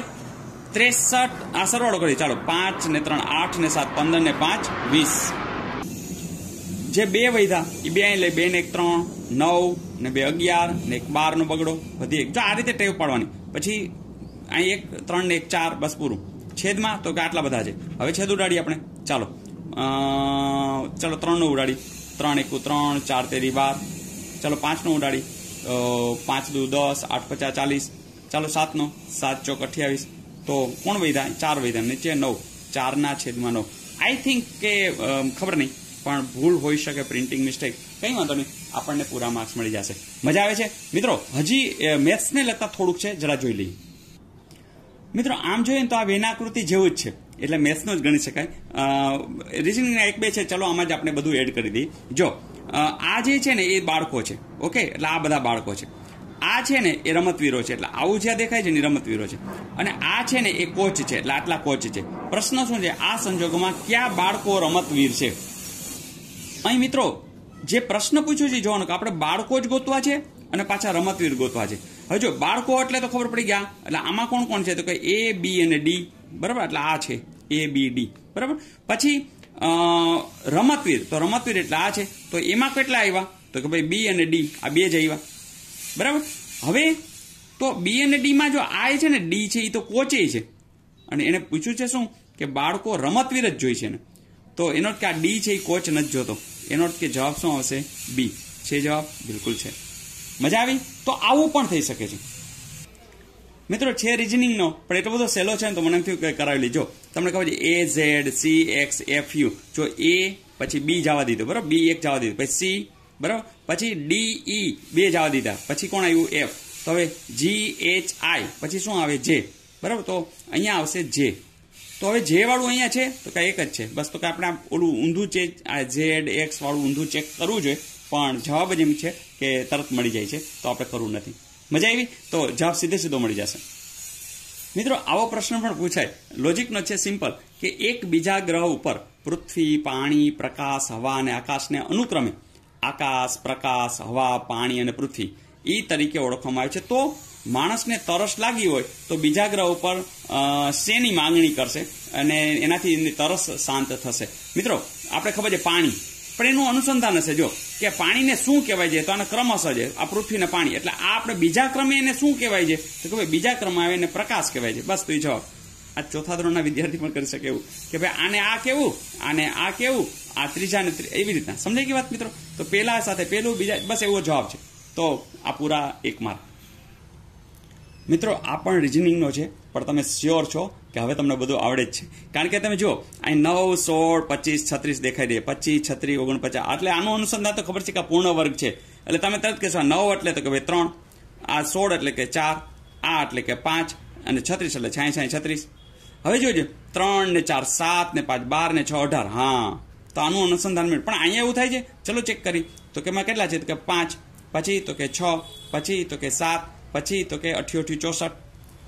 ત્રેસઠ આ સરવાળો કરીએ ચાલો પાંચ ને ત્રણ આઠ ને સાત પંદર ને પાંચ વીસ જે બે વૈધા એ બે અહીં લે બે ને એક ત્રણ નવ ને બે અગિયાર ને એક બારનો બગડો બધી એક જો આ રીતે ટેવ પાડવાની પછી અહીં એક ત્રણ ને એક ચાર બસ પૂરું છેદમાં તો કે આટલા બધા છે હવે છેદ ઉડાડીએ આપણે ચાલો ચાલો ત્રણનો ઉડાડી ત્રણ એકુ ત્રણ ચાર તેરી બાર ચાલો પાંચનો ઉડાડી પાંચ દુ દસ આઠ પચાસ ચાલીસ ચાલો સાતનો સાત ચોક અઠ્યાવીસ તો કોણ વૈધા ચાર વૈધાન નીચે નવ ચારના છેદમાં નવ આઈ થિંક કે ખબર નહીં પણ ભૂલ હોઈ શકે પ્રિન્ટિંગ મિસ્ટેક કંઈ વાંધો નહીં આપણને પૂરા માર્ક્સ મળી જશે મજા આવે છે મિત્રો હજી મેથ્સને લગતા થોડુંક છે જરા જોઈ લઈએ મિત્રો આમ જોઈએ તો આ વેનાકૃતિ જેવું જ છે એટલે મેથ્સનો જ ગણી શકાય રીઝનિંગના એક બે છે ચલો આમાં જ આપણે બધું એડ કરી દઈએ જો આ જે છે ને એ બાળકો છે ઓકે એટલે આ બધા બાળકો છે આ છે ને એ રમતવીરો છે એટલે આવું જ્યાં દેખાય છે ને રમતવીરો છે અને આ છે ને એ કોચ છે એટલે આટલા કોચ છે પ્રશ્ન શું છે આ સંજોગોમાં કયા બાળકો રમતવીર છે અહીં મિત્રો જે પ્રશ્ન પૂછ્યો છે જોવાનો કે આપણે બાળકો જ ગોતવા છે અને પાછા રમતવીર ગોતવા છે હવે જો બાળકો એટલે તો ખબર પડી ગયા એટલે આમાં કોણ કોણ છે તો કે એ બી અને ડી બરાબર એટલે આ છે એ બી ડી બરાબર પછી રમતવીર તો રમતવીર એટલે આ છે તો એમાં કેટલા આવ્યા તો કે ભાઈ બી અને ડી આ બે જ આવ્યા બરાબર હવે તો બી અને ડીમાં જો આય છે ને ડી છે એ તો કોચે છે અને એને પૂછ્યું છે શું કે બાળકો રમતવીર જ જોઈ છે ને તો એનો કે આ ડી છે એ કોચ નથી જોતો એનો કે જવાબ શું આવશે બી છે જવાબ બિલકુલ છે મજા આવી તો આવું પણ થઈ શકે છે મિત્રો છે રિઝનિંગનો પણ એટલો બધો સહેલો છે ને તો મને એમ થયું કે કરાવી લેજો તમને ખબર છે A Z C X F U જો એ પછી બી જવા દીધો બરાબર બી એક જવા દીધો પછી સી બરાબર પછી ડી ઈ e, બે જવા દીધા પછી કોણ આવ્યું એફ તો હવે જી એચ આઈ પછી શું આવે જે બરાબર તો અહીંયા આવશે જે તો હવે જે વાળું અહીંયા છે તો કાંઈ એક જ છે બસ તો કે આપણે ઓલું ઊંધું ચેક આ ઝેડ એક્સ વાળું ઊંધું ચેક કરવું જોઈએ પણ જવાબ જ એમ છે કે તરત મળી જાય છે તો આપણે કરવું નથી મજા આવી તો જવાબ સીધે સીધો મળી જશે મિત્રો આવો પ્રશ્ન પણ પૂછાય લોજિકનો છે સિમ્પલ કે એક બીજા ગ્રહ ઉપર પૃથ્વી પાણી પ્રકાશ હવા અને આકાશને અનુક્રમે આકાશ પ્રકાશ હવા પાણી અને પૃથ્વી એ તરીકે ઓળખવામાં આવે છે તો માણસને તરસ લાગી હોય તો બીજા ગ્રહ ઉપર શેની માંગણી કરશે અને એનાથી એમની તરસ શાંત થશે મિત્રો આપણે ખબર છે પાણી પણ એનું અનુસંધાન હશે જો કે પાણીને શું કહેવાય છે તો આને ક્રમશ જ આ પૃથ્વીને પાણી એટલે આ આપણે બીજા ક્રમે એને શું કહેવાય છે તો કે બીજા ક્રમે આવે એને પ્રકાશ કહેવાય છે બસ તો એ જવાબ આ ચોથા ધોરણના વિદ્યાર્થી પણ કરી શકે એવું કે ભાઈ આને આ કેવું આને આ કેવું આ ત્રીજા ને એવી રીતના સમજાય કે વાત મિત્રો તો પહેલા સાથે પેલું બીજા બસ એવો જવાબ છે તો આ પૂરા એક માર્ક મિત્રો આ પણ રિઝનિંગનો છે પણ તમે શ્યોર છો કે હવે તમને બધું આવડે જ છે કારણ કે તમે જુઓ અહીં નવ સોળ પચીસ છત્રીસ દેખાઈ દે પચીસ છત્રીસ ઓગણપચાસ એટલે આનું અનુસંધાન તો ખબર છે કે પૂર્ણ વર્ગ છે એટલે તમે તરત કહેશો નવ એટલે તો કે ભાઈ ત્રણ આ સોળ એટલે કે ચાર આ એટલે કે પાંચ અને છત્રીસ એટલે છાંય છાંય છત્રીસ હવે જોજો ત્રણ ને ચાર સાત ને પાંચ બાર ને છ અઢાર હા તો આનું અનુસંધાન મેળ પણ અહીંયા એવું થાય છે ચલો ચેક કરી તો કે એમાં કેટલા છે તો કે પાંચ પછી તો કે છ પછી તો કે સાત પછી તો કે અઠ્યોઠી ચોસઠ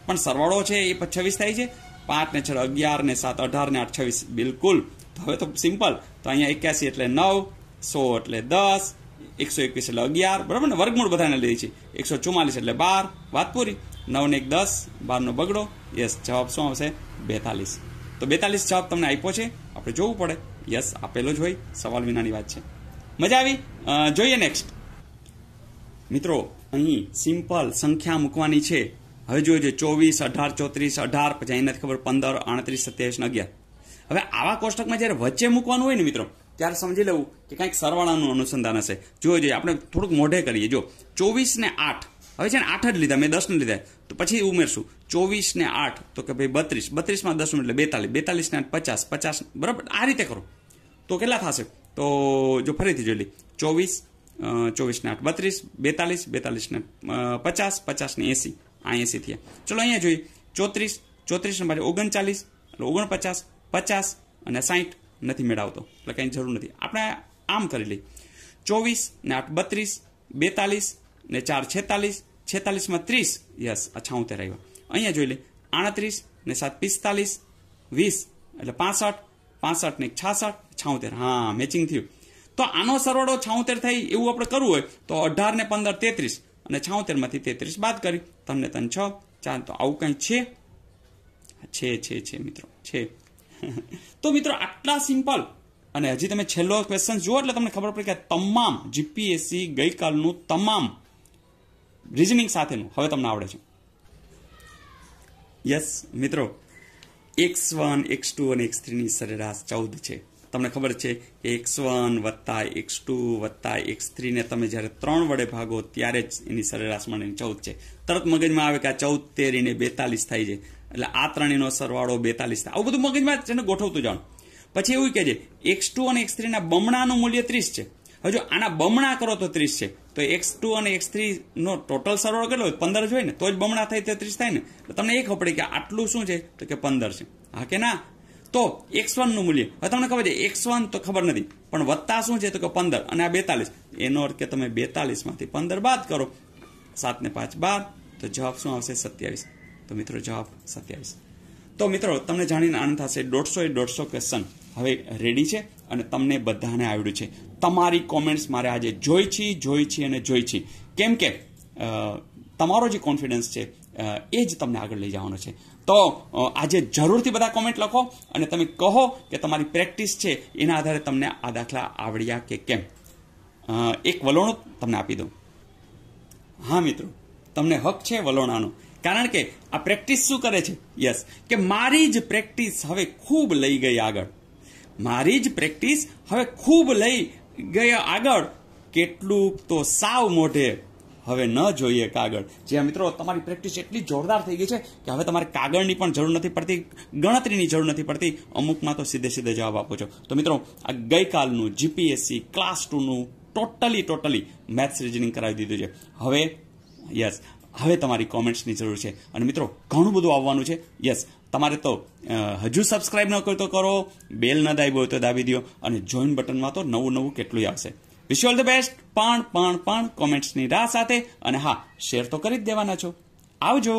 પણ સરવાળો છે એ છવ્વીસ થાય છે પાંચ ને છ અગિયાર ને સાત અઢાર ને આઠ છવ્વીસ બિલકુલ તો હવે તો સિમ્પલ તો અહીંયા એક્યાસી એટલે નવ સો એટલે દસ એકસો એકવીસ એટલે અગિયાર બરાબર ને વર્ગમૂળ બધાને લઈએ છીએ એકસો ચુમ્માલીસ એટલે બાર વાત પૂરી નવ ને એક દસ બારનો બગડો યસ જવાબ શું આવશે બેતાલીસ તો બેતાલીસ જવાબ તમને આપ્યો છે આપણે જોવું પડે યસ આપેલો જ હોય સવાલ વિનાની વાત છે મજા આવી જોઈએ નેક્સ્ટ મિત્રો અહીં સિમ્પલ સંખ્યા મૂકવાની છે હવે જોઈએ ચોવીસ અઢાર ચોત્રીસ અઢાર પછી અહીં નથી ખબર પંદર આડત્રીસ સત્યાવીસ ને અગિયાર હવે આવા કોષ્ટકમાં જ્યારે વચ્ચે મૂકવાનું હોય ને મિત્રો ત્યારે સમજી લેવું કે કાંઈક સરવાળાનું અનુસંધાન હશે જોયો જોઈએ આપણે થોડુંક મોઢે કરીએ જો ચોવીસ ને આઠ હવે છે ને આઠ જ લીધા મેં દસને લીધા તો પછી ઉમેરશું ચોવીસ ને આઠ તો કે ભાઈ બત્રીસ બત્રીસમાં દસ એટલે બેતાલીસ બેતાલીસ ને આઠ પચાસ પચાસ બરાબર આ રીતે કરો તો કેટલા થશે તો જો ફરીથી જોઈ લઈ ચોવીસ ચોવીસ ને આઠ બત્રીસ બેતાલીસ બેતાલીસ ને પચાસ પચાસ ને એંસી આ એંસી થયા ચલો અહીંયા જોઈએ ચોત્રીસ ચોત્રીસ ને પાછી ઓગણચાલીસ એટલે ઓગણપચાસ પચાસ અને સાહીઠ નથી મેળવતો એટલે કંઈ જરૂર નથી આપણે આમ કરી લઈએ ચોવીસ ને આઠ બત્રીસ બેતાલીસ ને ચાર છેતાલીસ છેતાલીસમાં ત્રીસ યસ અછાઉતેર આવ્યો અહીંયા જોઈ લે આડત્રીસ ને સાત પિસ્તાલીસ વીસ એટલે પાસઠ પાસઠ ને છાસઠ છાઉતેર હા મેચિંગ થયું તો આનો સરવાળો છાઉતેર થઈ એવું આપણે કરવું હોય તો અઢાર ને પંદર તેત્રીસ અને છાઉતેરમાંથી તેત્રીસ બાદ કરી તમને તન છ ચાર તો આવું કંઈ છે છે છે છે મિત્રો છે તો મિત્રો આટલા સિમ્પલ અને હજી તમે છેલ્લો ક્વેશ્ચન જુઓ એટલે તમને ખબર પડે કે તમામ જીપીએસસી ગઈકાલનું તમામ રિઝનિંગ સાથેનું હવે તમને આવડે છે યસ મિત્રો એક્સ વન એક્સ ટુ અને એક્સ થ્રીની સરેરાશ ચૌદ છે તમને ખબર છે કે એક્સ વન વત્તા એક્સ ટુ વત્તા એક્સ થ્રીને તમે જ્યારે ત્રણ વડે ભાગો ત્યારે જ એની સરેરાશ મળીને ચૌદ છે તરત મગજમાં આવે કે આ ચૌદ તેરીને બેતાલીસ થાય છે એટલે આ ત્રણેયનો સરવાળો બેતાલીસ થાય આવું બધું મગજમાં છે ને ગોઠવતું જાણ પછી એવું કહે છે એક્સ ટુ અને એક્સ થ્રીના બમણાનું મૂલ્ય ત્રીસ છે હજુ આના બમણા કરો તો ત્રીસ છે તો એક્સ ટુ અને એક્સ થ્રીનો ટોટલ સરવાળો કેટલો હોય પંદર જ હોય ને તો જ બમણા થાય તેત્રીસ થાય ને તો તમને એ ખબર કે આટલું શું છે તો કે પંદર છે હા કે ના તો એક્સ વનનું મૂલ્ય હવે તમને ખબર છે એક્સ વન તો ખબર નથી પણ વત્તા શું છે તો કે પંદર અને આ બેતાલીસ એનો અર્થ કે તમે બેતાલીસમાંથી પંદર બાદ કરો સાતને પાંચ બાદ તો જવાબ શું આવશે સત્યાવીસ તો મિત્રો જવાબ સત્યાવીસ તો મિત્રો તમને જાણીને આનંદ થશે દોઢસો એ દોઢસો ક્વેશ્ચન હવે રેડી છે અને તમને બધાને આવડ્યું છે તમારી કોમેન્ટ્સ મારે આજે જોઈ છે જોઈ છે અને જોઈ છે કેમ કે તમારો જે કોન્ફિડન્સ છે એ જ તમને આગળ લઈ જવાનો છે તો આજે જરૂરથી બધા કોમેન્ટ લખો અને તમે કહો કે તમારી પ્રેક્ટિસ છે એના આધારે તમને આ દાખલા આવડ્યા કે કેમ એક વલોણું તમને આપી દઉં હા મિત્રો તમને હક છે વલોણાનો કારણ કે આ પ્રેક્ટિસ શું કરે છે યસ કે મારી જ પ્રેક્ટિસ હવે ખૂબ લઈ ગઈ આગળ મારી જ પ્રેક્ટિસ હવે ખૂબ લઈ ગયા આગળ કેટલું તો સાવ મોઢે હવે ન જોઈએ કાગળ જે મિત્રો તમારી પ્રેક્ટિસ એટલી જોરદાર થઈ ગઈ છે કે હવે તમારે કાગળની પણ જરૂર નથી પડતી ગણતરીની જરૂર નથી પડતી અમુકમાં તો સીધે સીધે જવાબ આપો છો તો મિત્રો આ ગઈકાલનું જીપીએસસી ક્લાસ ટુનું ટોટલી ટોટલી મેથ્સ રિઝનિંગ કરાવી દીધું છે હવે યસ હવે તમારી કોમેન્ટ્સની જરૂર છે અને મિત્રો ઘણું બધું આવવાનું છે યસ તમારે તો હજુ સબસ્ક્રાઇબ ન કરો તો કરો બેલ ન દાબી હોય તો દાબી દો અને જોઈન બટનમાં તો નવું નવું કેટલું આવશે વિશ ઓલ ધ બેસ્ટ પણ પણ પણ કોમેન્ટ્સની રાહ સાથે અને હા શેર તો કરી જ દેવાના છો આવજો